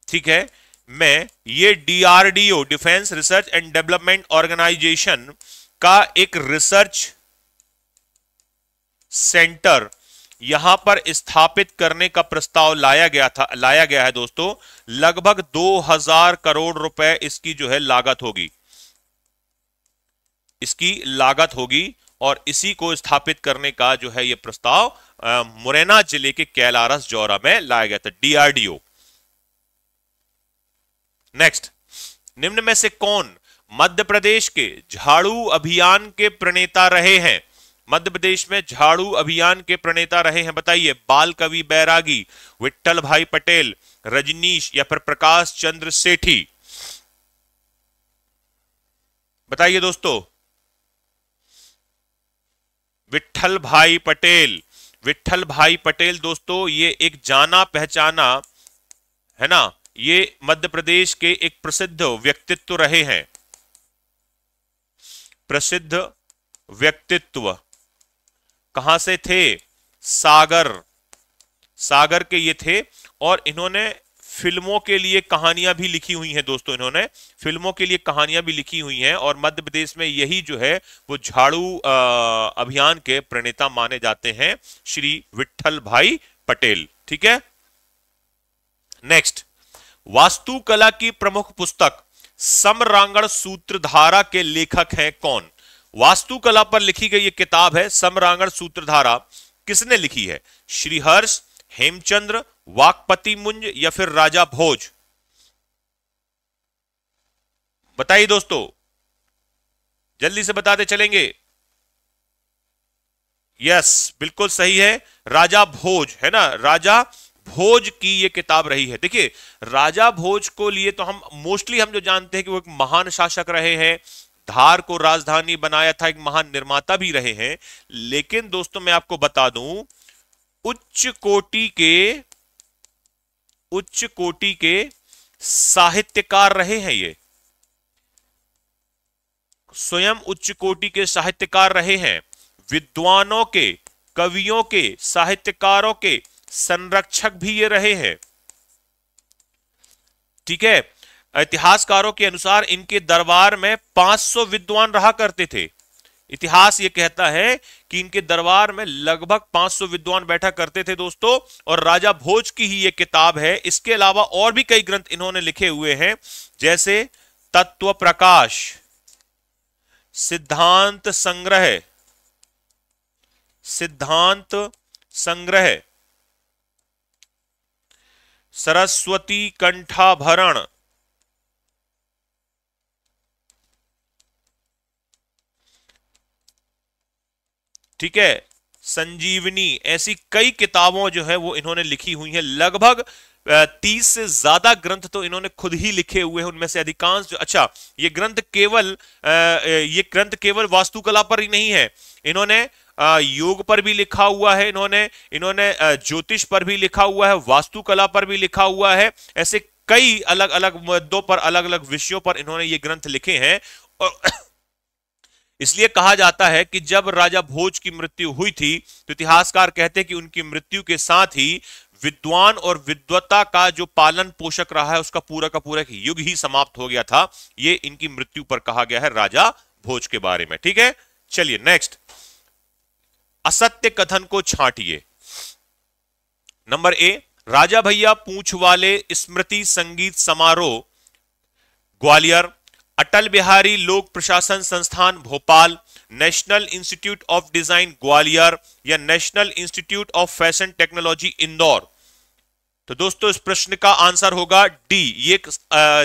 ठीक है मैं ये DRDO defence research and development organisation का एक रिसर्च सेंटर यहां पर स्थापित करने का प्रस्ताव लाया गया था लाया गया है दोस्तों लगभग 2000 करोड़ रुपए इसकी जो है लागत होगी इसकी लागत होगी और इसी को स्थापित करने का जो है यह प्रस्ताव मुरैना जिले के कैलारस जौरा में लाया गया था डीआरडीओ नेक्स्ट निम्न में से कौन मध्य प्रदेश के झाड़ू अभियान के प्रणेता रहे हैं मध्य प्रदेश में झाड़ू अभियान के प्रणेता रहे हैं बताइए बाल कवि बैरागी विट्ठल भाई पटेल रजनीश या फिर प्रकाश चंद्र सेठी बताइए दोस्तों विठल भाई पटेल विठल भाई पटेल दोस्तों ये एक जाना पहचाना है ना ये मध्य प्रदेश के एक प्रसिद्ध व्यक्तित्व रहे हैं प्रसिद्ध व्यक्तित्व कहां से थे सागर सागर के ये थे और इन्होंने फिल्मों के लिए कहानियां भी लिखी हुई हैं दोस्तों इन्होंने फिल्मों के लिए कहानियां भी लिखी हुई हैं और मध्य प्रदेश में यही जो है वो झाड़ू अभियान के प्रणेता माने जाते हैं श्री विठल भाई पटेल ठीक है नेक्स्ट वास्तुकला की प्रमुख पुस्तक समरांगण सूत्रधारा के लेखक हैं कौन वास्तुकला पर लिखी गई ये किताब है समरांगण सूत्रधारा किसने लिखी है श्रीहर्ष हेमचंद्र वाकपति मुंज या फिर राजा भोज बताइए दोस्तों जल्दी से बताते चलेंगे यस बिल्कुल सही है राजा भोज है ना राजा भोज की ये किताब रही है देखिए राजा भोज को लिए तो हम मोस्टली हम जो जानते हैं कि वो एक महान शासक रहे हैं धार को राजधानी बनाया था एक महान निर्माता भी रहे हैं लेकिन दोस्तों मैं आपको बता दूं उच्च कोटि के उच्च कोटि के साहित्यकार रहे हैं ये स्वयं उच्च कोटि के साहित्यकार रहे हैं विद्वानों के कवियों के साहित्यकारों के संरक्षक भी ये रहे हैं ठीक है इतिहासकारों के अनुसार इनके दरबार में 500 विद्वान रहा करते थे इतिहास ये कहता है कि इनके दरबार में लगभग 500 विद्वान बैठा करते थे दोस्तों और राजा भोज की ही ये किताब है इसके अलावा और भी कई ग्रंथ इन्होंने लिखे हुए हैं जैसे तत्व प्रकाश सिद्धांत संग्रह सिद्धांत संग्रह सरस्वती कंठाभरण ठीक है संजीवनी ऐसी कई किताबों जो है वो इन्होंने लिखी हुई है लगभग तीस से ज्यादा ग्रंथ तो इन्होंने खुद ही लिखे हुए हैं उनमें से अधिकांश जो अच्छा ये ग्रंथ केवल ये ग्रंथ केवल वास्तुकला पर ही नहीं है इन्होंने योग पर भी लिखा हुआ है इन्होंने इन्होंने ज्योतिष पर भी लिखा हुआ है वास्तुकला पर भी लिखा हुआ है ऐसे कई अलग अलग मुद्दों पर अलग अलग विषयों पर इन्होंने ये ग्रंथ लिखे हैं और इसलिए कहा जाता है कि जब राजा भोज की मृत्यु हुई थी तो इतिहासकार कहते हैं कि उनकी मृत्यु के साथ ही विद्वान और विद्वता का जो पालन पोषक रहा है उसका पूरा का पूरा युग ही समाप्त हो गया था ये इनकी मृत्यु पर कहा गया है राजा भोज के बारे में ठीक है चलिए नेक्स्ट असत्य कथन को छाटिए नंबर ए राजा भैया पूछ वाले स्मृति संगीत समारोह ग्वालियर अटल बिहारी लोक प्रशासन संस्थान Bhopal national institute of design Gwalior या national institute of fashion technology Indore तो दोस्तों इस प्रश्न का आंसर होगा डी ये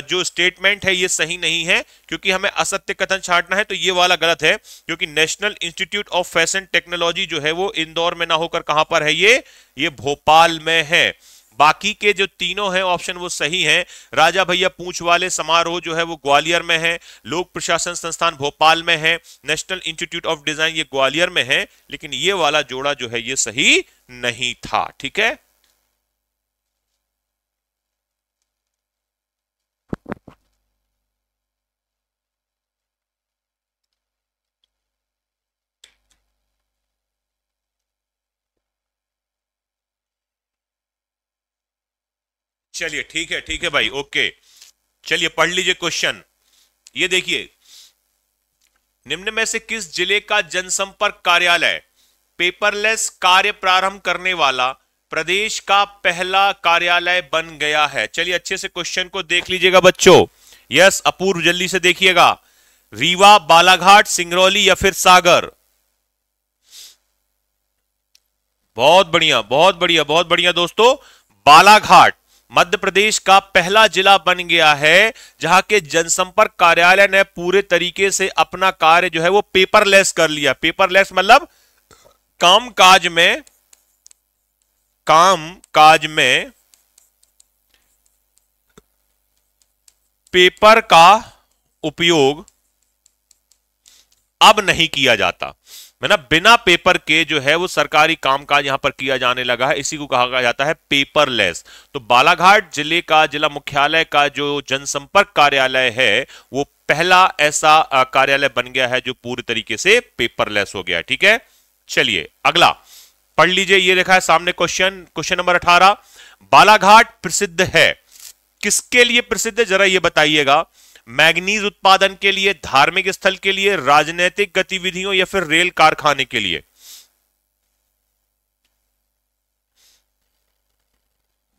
जो स्टेटमेंट है ये सही नहीं है क्योंकि हमें असत्य कथन छाटना है तो ये वाला गलत है क्योंकि national institute of fashion technology जो है वो इंदौर में ना होकर कहां पर है ये ये भोपाल में है बाकी के जो तीनों हैं ऑप्शन वो सही हैं राजा भैया पूछ वाले समारोह जो है वो ग्वालियर में है लोक प्रशासन संस्थान भोपाल में है नेशनल इंस्टीट्यूट ऑफ डिजाइन ये ग्वालियर में है लेकिन ये वाला जोड़ा जो है ये सही नहीं था ठीक है चलिए ठीक है ठीक है भाई ओके चलिए पढ़ लीजिए क्वेश्चन ये देखिए निम्न में से किस जिले का जनसंपर्क कार्यालय पेपरलेस कार्य प्रारंभ करने वाला प्रदेश का पहला कार्यालय बन गया है चलिए अच्छे से क्वेश्चन को देख लीजिएगा बच्चों यस अपूर्व जल्दी से देखिएगा रीवा बालाघाट सिंगरौली या फिर सागर बहुत बढ़िया बहुत बढ़िया बहुत बढ़िया दोस्तों बालाघाट मध्य प्रदेश का पहला जिला बन गया है जहां के जनसंपर्क कार्यालय ने पूरे तरीके से अपना कार्य जो है वो पेपरलेस कर लिया पेपरलेस मतलब काम काज में काम काज में पेपर का उपयोग अब नहीं किया जाता ना बिना पेपर के जो है वो सरकारी कामकाज यहां पर किया जाने लगा है इसी को कहा जाता है पेपरलेस तो बालाघाट जिले का जिला मुख्यालय का जो जनसंपर्क कार्यालय है वो पहला ऐसा कार्यालय बन गया है जो पूरी तरीके से पेपरलेस हो गया ठीक है चलिए अगला पढ़ लीजिए ये लिखा है सामने क्वेश्चन क्वेश्चन नंबर अठारह बालाघाट प्रसिद्ध है किसके लिए प्रसिद्ध है जरा ये बताइएगा मैग्नीज उत्पादन के लिए धार्मिक स्थल के लिए राजनीतिक गतिविधियों या फिर रेल कारखाने के लिए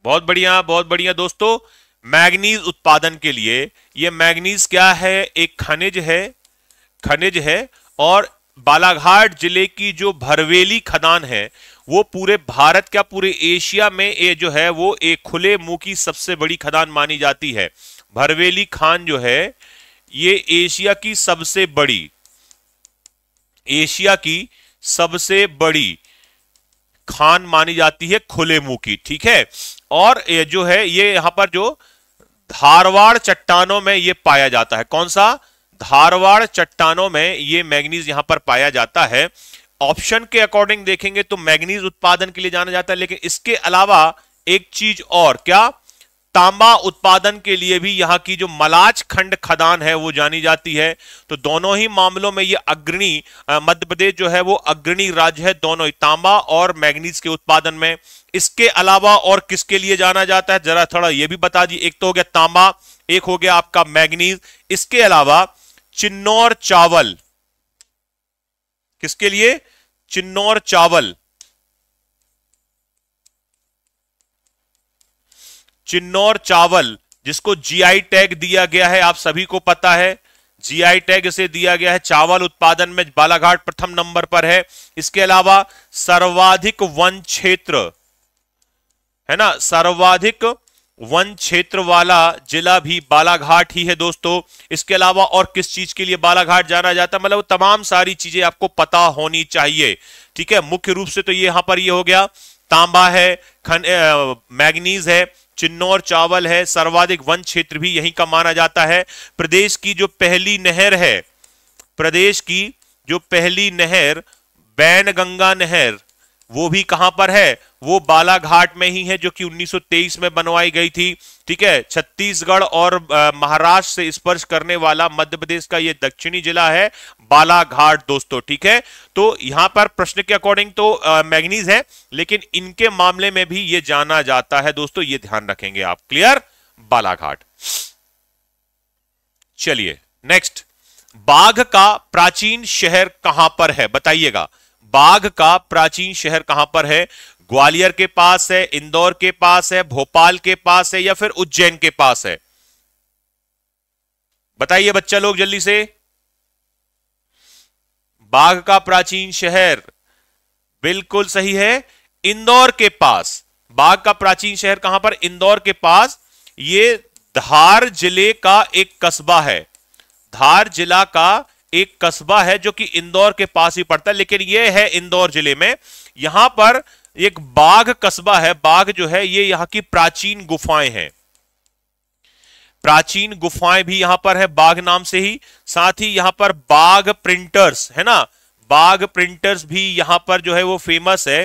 बहुत बढ़िया बहुत बढ़िया दोस्तों मैग्नीज उत्पादन के लिए यह मैग्नीज क्या है एक खनिज है खनिज है और बालाघाट जिले की जो भरवेली खदान है वो पूरे भारत क्या पूरे एशिया में ये जो है वो एक खुले मुंह की सबसे बड़ी खदान मानी जाती है भरवेली खान जो है ये एशिया की सबसे बड़ी एशिया की सबसे बड़ी खान मानी जाती है खुले मुंह की ठीक है और ये जो है ये यहां पर जो धारवाड़ चट्टानों में ये पाया जाता है कौन सा धारवाड़ चट्टानों में ये मैग्नीज यहां पर पाया जाता है ऑप्शन के अकॉर्डिंग देखेंगे तो मैग्नीज उत्पादन के लिए जाना जाता है लेकिन इसके अलावा एक चीज और क्या तांबा उत्पादन के लिए भी यहां की जो मलाज खंड खदान है वो जानी जाती है तो दोनों ही मामलों में ये अग्रणी मध्य प्रदेश जो है वो अग्रणी राज्य है दोनों ही तांबा और मैग्नीज के उत्पादन में इसके अलावा और किसके लिए जाना जाता है जरा थोड़ा ये भी बता दी एक तो हो गया तांबा एक हो गया आपका मैग्नीज इसके अलावा चिन्नौर चावल किसके लिए चिन्नौर चावल चिन्नौर चावल जिसको जीआई टैग दिया गया है आप सभी को पता है जीआई टैग इसे दिया गया है चावल उत्पादन में बालाघाट प्रथम नंबर पर है इसके अलावा सर्वाधिक वन क्षेत्र है ना सर्वाधिक वन क्षेत्र वाला जिला भी बालाघाट ही है दोस्तों इसके अलावा और किस चीज के लिए बालाघाट जाना जाता है मतलब तमाम सारी चीजें आपको पता होनी चाहिए ठीक है मुख्य रूप से तो ये यहां पर ये हो गया तांबा है खन मैग्नीज है चिन्नौर चावल है सर्वाधिक वन क्षेत्र भी यहीं का माना जाता है प्रदेश की जो पहली नहर है प्रदेश की जो पहली नहर बैनगंगा नहर वो भी कहां पर है वो बालाघाट में ही है जो कि 1923 में बनवाई गई थी ठीक है छत्तीसगढ़ और महाराष्ट्र से स्पर्श करने वाला मध्य प्रदेश का ये दक्षिणी जिला है बालाघाट दोस्तों ठीक है तो यहां पर प्रश्न के अकॉर्डिंग तो मैग्नीज है लेकिन इनके मामले में भी ये जाना जाता है दोस्तों ये ध्यान रखेंगे आप क्लियर बालाघाट चलिए नेक्स्ट बाघ का प्राचीन शहर कहां पर है बताइएगा बाघ का प्राचीन शहर कहां पर है ग्वालियर के पास है इंदौर के पास है भोपाल के पास है या फिर उज्जैन के पास है बताइए बच्चा लोग जल्दी से बाघ का प्राचीन शहर बिल्कुल सही है इंदौर के पास बाघ का प्राचीन शहर कहां पर इंदौर के पास ये धार जिले का एक कस्बा है धार जिला का एक कस्बा है जो कि इंदौर के पास ही पड़ता है लेकिन यह है इंदौर जिले में यहां पर एक बाघ कस्बा है बाघ जो है ये यहां की प्राचीन गुफाएं हैं प्राचीन गुफाएं भी यहां पर है बाघ नाम से ही साथ ही यहां पर बाघ प्रिंटर्स है ना बाघ प्रिंटर्स भी यहां पर जो है वो फेमस है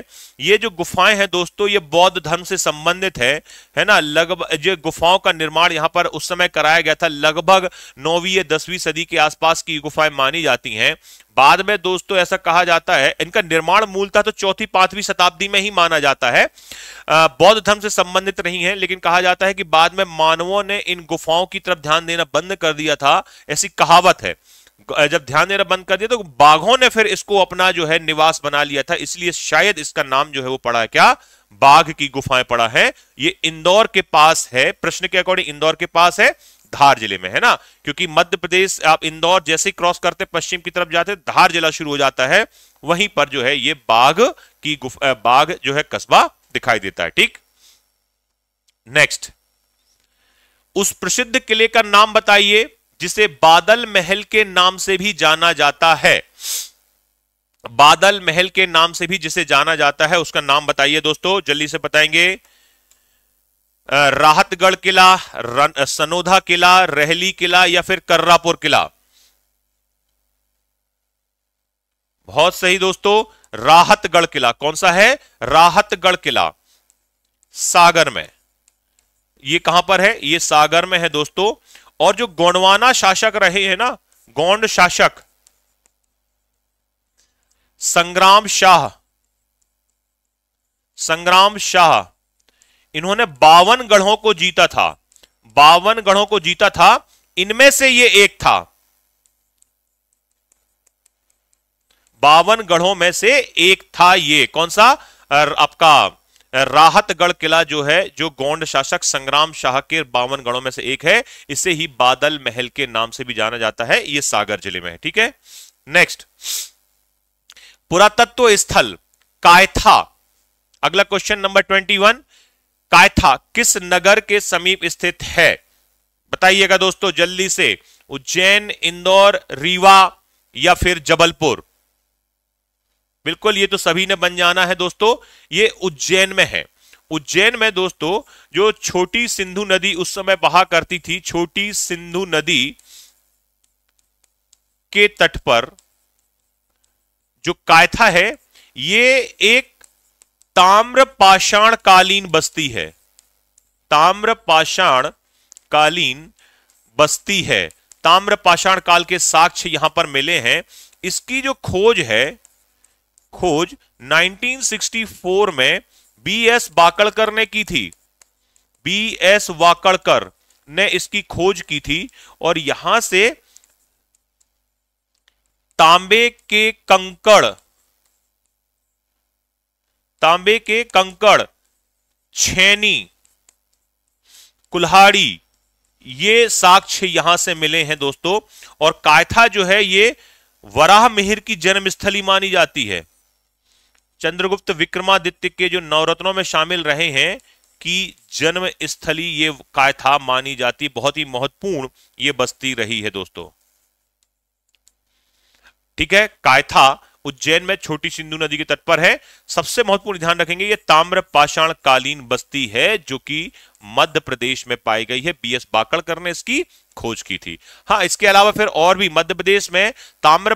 ये जो गुफाएं हैं दोस्तों ये बौद्ध धर्म से संबंधित है है ना लगभग ये गुफाओं का निर्माण यहाँ पर उस समय कराया गया था लगभग नौवीं या दसवीं सदी के आसपास की गुफाएं मानी जाती हैं बाद में दोस्तों ऐसा कहा जाता है इनका निर्माण मूलतः तो चौथी पांचवी शताब्दी में ही माना जाता है बौद्ध धर्म से संबंधित नहीं है लेकिन कहा जाता है कि बाद में मानवों ने इन गुफाओं की तरफ ध्यान देना बंद कर दिया था ऐसी कहावत है जब ध्यान देना बंद कर दिया तो बाघों ने फिर इसको अपना जो है निवास बना लिया था इसलिए शायद इसका नाम जो है वो पड़ा है क्या बाघ की गुफाएं पड़ा है ये इंदौर के पास है प्रश्न के अकॉर्डिंग इंदौर के पास है धार जिले में है ना क्योंकि मध्य प्रदेश आप इंदौर जैसे ही क्रॉस करते पश्चिम की तरफ जाते धार जिला शुरू हो जाता है वहीं पर जो है ये बाघ की गुफा बाघ जो है कस्बा दिखाई देता है ठीक नेक्स्ट उस प्रसिद्ध किले का नाम बताइए जिसे बादल महल के नाम से भी जाना जाता है बादल महल के नाम से भी जिसे जाना जाता है उसका नाम बताइए दोस्तों जल्दी से बताएंगे राहतगढ़ किला सनोधा किला रहली किला या फिर कर्रापुर किला बहुत सही दोस्तों राहतगढ़ किला कौन सा है राहतगढ़ किला सागर में ये कहां पर है ये सागर में है दोस्तों और जो गोंडवाना शासक रहे हैं ना गोंड शासक संग्राम शाह संग्राम शाह इन्होंने बावन गढ़ों को जीता था बावन गढ़ों को जीता था इनमें से ये एक था बावन गढ़ों में से एक था ये कौन सा आपका राहतगढ़ किला जो है जो गोंड शासक संग्राम शाह के बावन गणों में से एक है इसे ही बादल महल के नाम से भी जाना जाता है ये सागर जिले में है ठीक है नेक्स्ट पुरातत्व स्थल कायथा अगला question number twenty one Kayatha किस नगर के समीप स्थित है बताइएगा दोस्तों जल्दी से उज्जैन इंदौर रीवा या फिर जबलपुर बिल्कुल ये तो सभी ने बन जाना है दोस्तों ये उज्जैन में है उज्जैन में दोस्तों जो छोटी सिंधु नदी उस समय बहा करती थी छोटी सिंधु नदी के तट पर जो कायथा है ये एक ताम्र पाषाण कालीन बस्ती है ताम्र पाषाण कालीन बस्ती है ताम्र पाषाण काल के साक्ष्य यहां पर मिले हैं इसकी जो खोज है खोज 1964 में बी एस बाकड़कर ने की थी बी एस वाकड़कर ने इसकी खोज की थी और यहां से तांबे के कंकड़ तांबे के कंकड़ छेनी कुल्हाड़ी ये साक्ष्य यहां से मिले हैं दोस्तों और कायथा जो है ये वराह मिहिर की जन्मस्थली मानी जाती है चंद्रगुप्त विक्रमादित्य के जो नवरत्नों में शामिल रहे हैं की जन्म स्थली ये कायथा मानी जाती बहुत ही महत्वपूर्ण ये बस्ती रही है दोस्तों ठीक है कायथा उज्जैन में छोटी सिंधु नदी के तट पर है सबसे महत्वपूर्ण ध्यान रखेंगे ये ताम्र पाषाण कालीन बस्ती है जो कि मध्य प्रदेश में पाई गई है बीएस बाकड़कर ने इसकी खोज की थी हाँ इसके अलावा फिर और भी मध्य प्रदेश में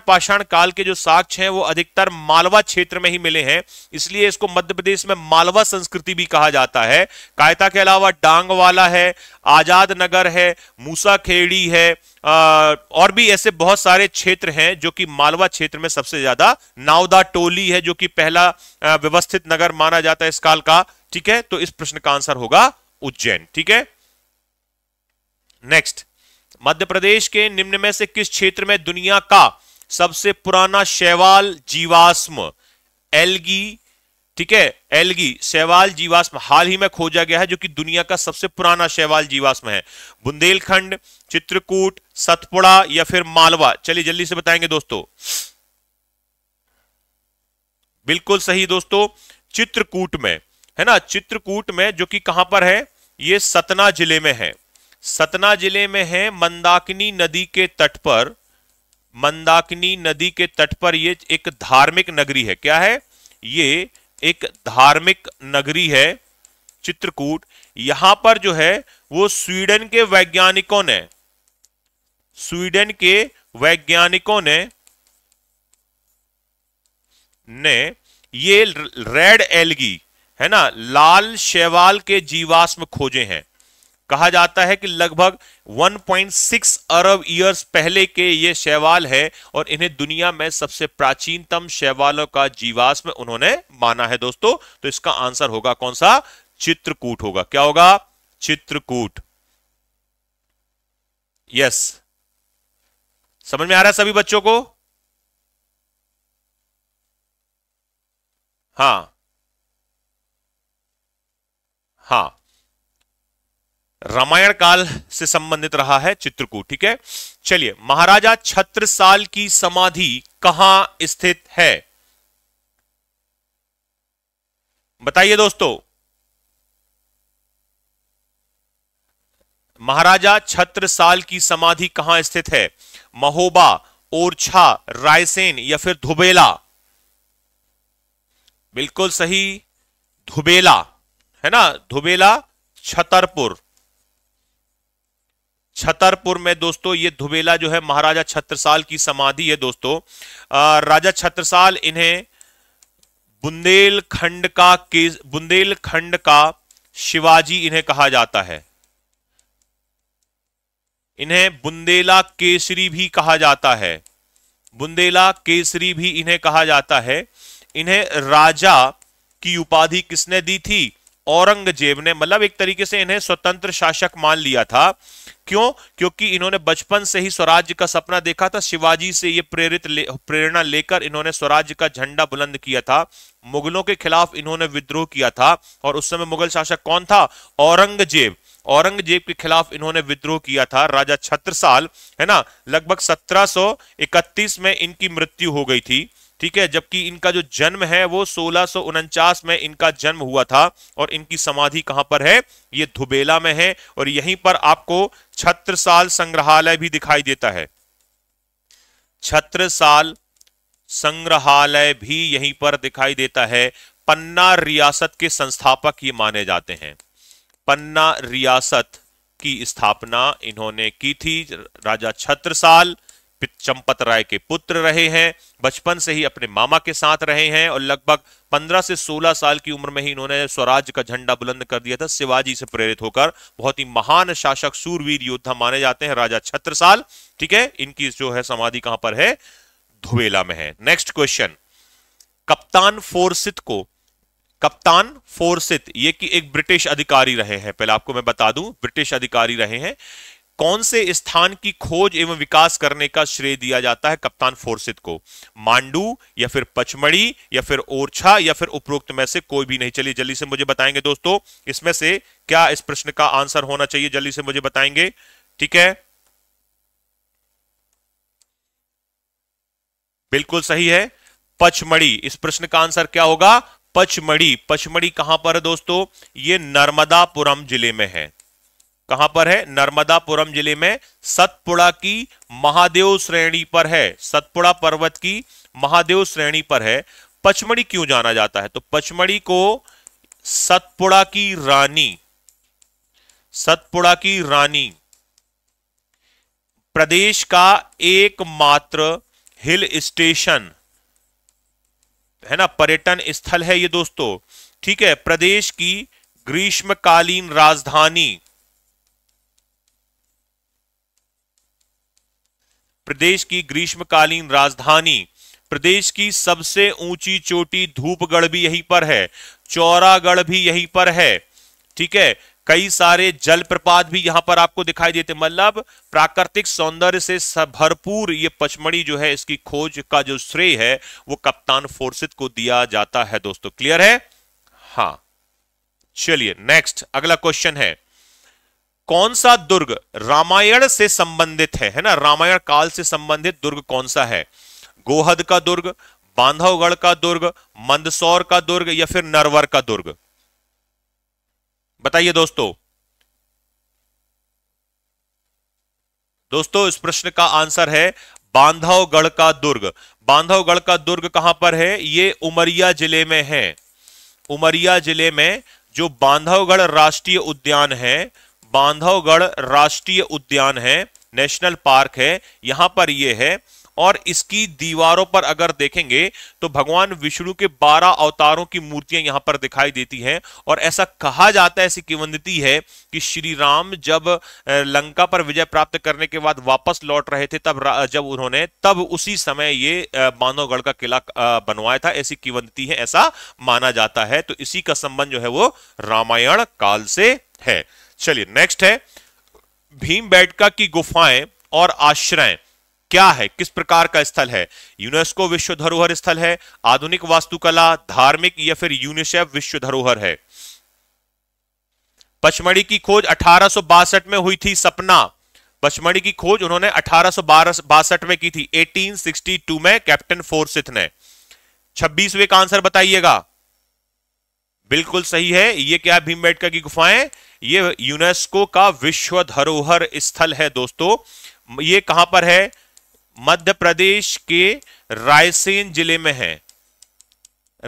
पाषाण काल के जो साक्ष्य हैं वो अधिकतर मालवा क्षेत्र में ही मिले हैं इसलिए इसको मध्य प्रदेश में मालवा संस्कृति भी कहा जाता है कायता के अलावा डांगवाला है आजाद नगर है मूसाखेड़ी है आ, और भी ऐसे बहुत सारे क्षेत्र हैं जो कि मालवा क्षेत्र में सबसे ज्यादा नावदा टोली है जो कि पहला व्यवस्थित नगर माना जाता है इस काल का ठीक है तो इस प्रश्न का आंसर होगा उज्जैन ठीक है नेक्स्ट मध्य प्रदेश के निम्न में से किस क्षेत्र में दुनिया का सबसे पुराना शैवाल जीवाश्म एलगी ठीक है एलगी शैवाल जीवाश्म हाल ही में खोजा गया है जो कि दुनिया का सबसे पुराना शैवाल जीवाश्म है बुंदेलखंड चित्रकूट सतपुड़ा या फिर मालवा चलिए जल्दी से बताएंगे दोस्तों बिल्कुल सही दोस्तों चित्रकूट में है ना चित्रकूट में जो कि कहां पर है ये सतना जिले में है सतना जिले में है मंदाकिनी नदी के तट पर मंदाकिनी नदी के तट पर ये एक धार्मिक नगरी है क्या है ये एक धार्मिक नगरी है चित्रकूट यहां पर जो है वो स्वीडन के वैज्ञानिकों ने स्वीडन के वैज्ञानिकों ने ने ये रेड एलगी है ना लाल शैवाल के जीवाश्म खोजे हैं कहा जाता है कि लगभग 1.6 अरब ईयर्स पहले के ये शैवाल है और इन्हें दुनिया में सबसे प्राचीनतम शैवालों का जीवाश्म उन्होंने माना है दोस्तों तो इसका आंसर होगा कौन सा चित्रकूट होगा क्या होगा चित्रकूट यस समझ में आ रहा है सभी बच्चों को हाँ हाँ रामायण काल से संबंधित रहा है चित्रकूट ठीक है चलिए महाराजा छत्रसाल की समाधि कहां स्थित है बताइए दोस्तों महाराजा छत्रसाल की समाधि कहां स्थित है महोबा ओरछा रायसेन या फिर धुबेला बिल्कुल सही धुबेला है ना धुबेला छतरपुर छतरपुर में दोस्तों ये धुबेला जो है महाराजा छत्रसाल की समाधि है दोस्तों आ, राजा छत्रसाल इन्हें बुंदेलखंड का बुंदेलखंड का शिवाजी इन्हें कहा जाता है इन्हें बुंदेला केसरी भी कहा जाता है बुंदेला केसरी भी इन्हें कहा जाता है इन्हें राजा की उपाधि किसने दी थी औरंगजेब ने मतलब एक तरीके से इन्हें स्वतंत्र शासक मान लिया था क्यों क्योंकि इन्होंने बचपन से ही स्वराज का सपना देखा था शिवाजी से ये प्रेरित ले, प्रेरणा लेकर इन्होंने स्वराज का झंडा बुलंद किया था मुगलों के खिलाफ इन्होंने विद्रोह किया था और उस समय मुगल शासक कौन था औरंगजेब औरंगजेब के खिलाफ इन्होंने विद्रोह किया था राजा छत्रसाल है ना लगभग सत्रह में इनकी मृत्यु हो गई थी ठीक है जबकि इनका जो जन्म है वो सोलह में इनका जन्म हुआ था और इनकी समाधि कहां पर है ये धुबेला में है और यहीं पर आपको छत्रसाल संग्रहालय भी दिखाई देता है छत्रसाल संग्रहालय भी यहीं पर दिखाई देता है पन्ना रियासत के संस्थापक ये माने जाते हैं पन्ना रियासत की स्थापना इन्होंने की थी राजा छत्रसाल साल चंपत राय के पुत्र रहे हैं बचपन से ही अपने मामा के साथ रहे हैं और लगभग 15 से 16 साल की उम्र में ही इन्होंने स्वराज का झंडा बुलंद कर दिया था शिवाजी से प्रेरित होकर बहुत ही महान शासक सूरवीर योद्धा माने जाते हैं राजा छत्रसाल ठीक है इनकी जो है समाधि कहां पर है धुबेला में है नेक्स्ट क्वेश्चन कप्तान फोरसित को कप्तान फोरसित ये कि एक ब्रिटिश अधिकारी रहे हैं पहले आपको मैं बता दूं ब्रिटिश अधिकारी रहे हैं कौन से स्थान की खोज एवं विकास करने का श्रेय दिया जाता है कप्तान फोर्सित को मांडू या फिर पचमढ़ी या फिर ओरछा या फिर उपरोक्त में से कोई भी नहीं चलिए जल्दी से मुझे बताएंगे दोस्तों इसमें से क्या इस प्रश्न का आंसर होना चाहिए जल्दी से मुझे बताएंगे ठीक है बिल्कुल सही है पचमढ़ी इस प्रश्न का आंसर क्या होगा पचमढ़ी पचमढ़ी कहां पर है दोस्तों ये नर्मदापुरम जिले में है कहां पर है नर्मदापुरम जिले में सतपुड़ा की महादेव श्रेणी पर है सतपुड़ा पर्वत की महादेव श्रेणी पर है पचमढ़ी क्यों जाना जाता है तो पचमढ़ी को सतपुड़ा की रानी सतपुड़ा की रानी प्रदेश का एकमात्र हिल स्टेशन है ना पर्यटन स्थल है ये दोस्तों ठीक है प्रदेश की ग्रीष्मकालीन राजधानी प्रदेश की ग्रीष्मकालीन राजधानी प्रदेश की सबसे ऊंची चोटी धूपगढ़ भी यहीं पर है चौरागढ़ भी यहीं पर है ठीक है कई सारे जलप्रपात भी यहां पर आपको दिखाई देते मतलब प्राकृतिक सौंदर्य से भरपूर ये पचमढ़ी जो है इसकी खोज का जो श्रेय है वो कप्तान फोर्सित को दिया जाता है दोस्तों क्लियर है हा चलिए नेक्स्ट अगला क्वेश्चन है कौन सा दुर्ग रामायण से संबंधित है है ना रामायण काल से संबंधित दुर्ग कौन सा है गोहद का दुर्ग बांधवगढ़ का दुर्ग मंदसौर का दुर्ग या फिर नरवर का दुर्ग बताइए दोस्तों दोस्तों इस प्रश्न का आंसर है बांधवगढ़ का दुर्ग बांधवगढ़ का दुर्ग कहां पर है ये उमरिया जिले में है उमरिया जिले में जो बांधवगढ़ राष्ट्रीय उद्यान है बांधवगढ़ राष्ट्रीय उद्यान है नेशनल पार्क है यहां पर यह है और इसकी दीवारों पर अगर देखेंगे तो भगवान विष्णु के बारह अवतारों की मूर्तियां यहां पर दिखाई देती हैं और ऐसा कहा जाता है ऐसी किवंदती है कि श्री राम जब लंका पर विजय प्राप्त करने के बाद वापस लौट रहे थे तब जब उन्होंने तब उसी समय ये बांधवगढ़ का किला बनवाया था ऐसी किवंदती है ऐसा माना जाता है तो इसी का संबंध जो है वो रामायण काल से है चलिए नेक्स्ट है भीम बैठका की गुफाएं और आश्रय क्या है किस प्रकार का स्थल है यूनेस्को विश्व धरोहर स्थल है आधुनिक वास्तुकला धार्मिक या फिर यूनिसेफ विश्व धरोहर है पचमढ़ी की खोज अठारह में हुई थी सपना पचमढ़ी की खोज उन्होंने अठारह में की थी 1862 में कैप्टन फोरसिथ ने 26वें का आंसर बताइएगा बिल्कुल सही है ये क्या भीम बेटका की गुफाएं ये यूनेस्को का विश्व धरोहर स्थल है दोस्तों ये कहां पर है मध्य प्रदेश के रायसेन जिले में है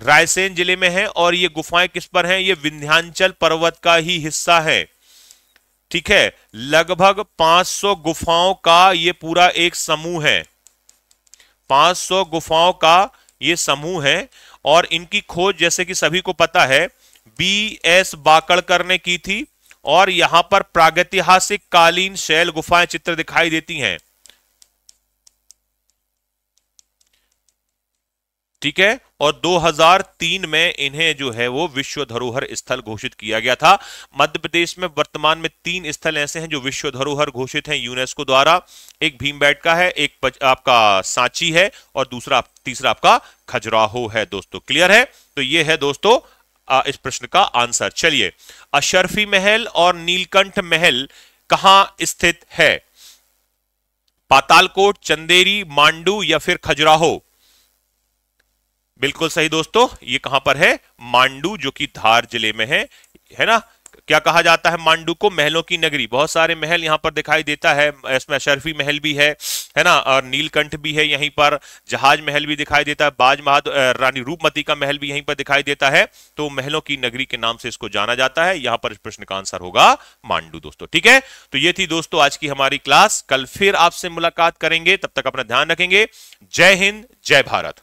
रायसेन जिले में है और ये गुफाएं किस पर हैं ये विंध्यांचल पर्वत का ही हिस्सा है ठीक है लगभग 500 गुफाओं का ये पूरा एक समूह है 500 गुफाओं का ये समूह है और इनकी खोज जैसे कि सभी को पता है बी एस बाकड़कर ने की थी और यहां पर प्रागैतिहासिक कालीन शैल गुफाएं चित्र दिखाई देती हैं ठीक है और 2003 में इन्हें जो है वो विश्व धरोहर स्थल घोषित किया गया था मध्य प्रदेश में वर्तमान में तीन स्थल ऐसे हैं जो विश्व धरोहर घोषित हैं यूनेस्को द्वारा एक भीमबैट का है एक आपका सांची है और दूसरा तीसरा आपका खजुराहो है दोस्तों क्लियर है तो ये है दोस्तों आ, इस प्रश्न का आंसर चलिए अशरफी महल और नीलकंठ महल कहां स्थित है पातालकोट चंदेरी मांडू या फिर खजुराहो बिल्कुल सही दोस्तों ये कहां पर है मांडू जो कि धार जिले में है है ना क्या कहा जाता है मांडू को महलों की नगरी बहुत सारे महल यहाँ पर दिखाई देता है इसमें शर्फी महल भी है है ना और नीलकंठ भी है यहीं पर जहाज महल भी दिखाई देता है बाज महादुर रानी रूपमती का महल भी यहीं पर दिखाई देता है तो महलों की नगरी के नाम से इसको जाना जाता है यहां पर इस प्रश्न का आंसर होगा मांडू दोस्तों ठीक है तो ये थी दोस्तों आज की हमारी क्लास कल फिर आपसे मुलाकात करेंगे तब तक अपना ध्यान रखेंगे जय हिंद जय भारत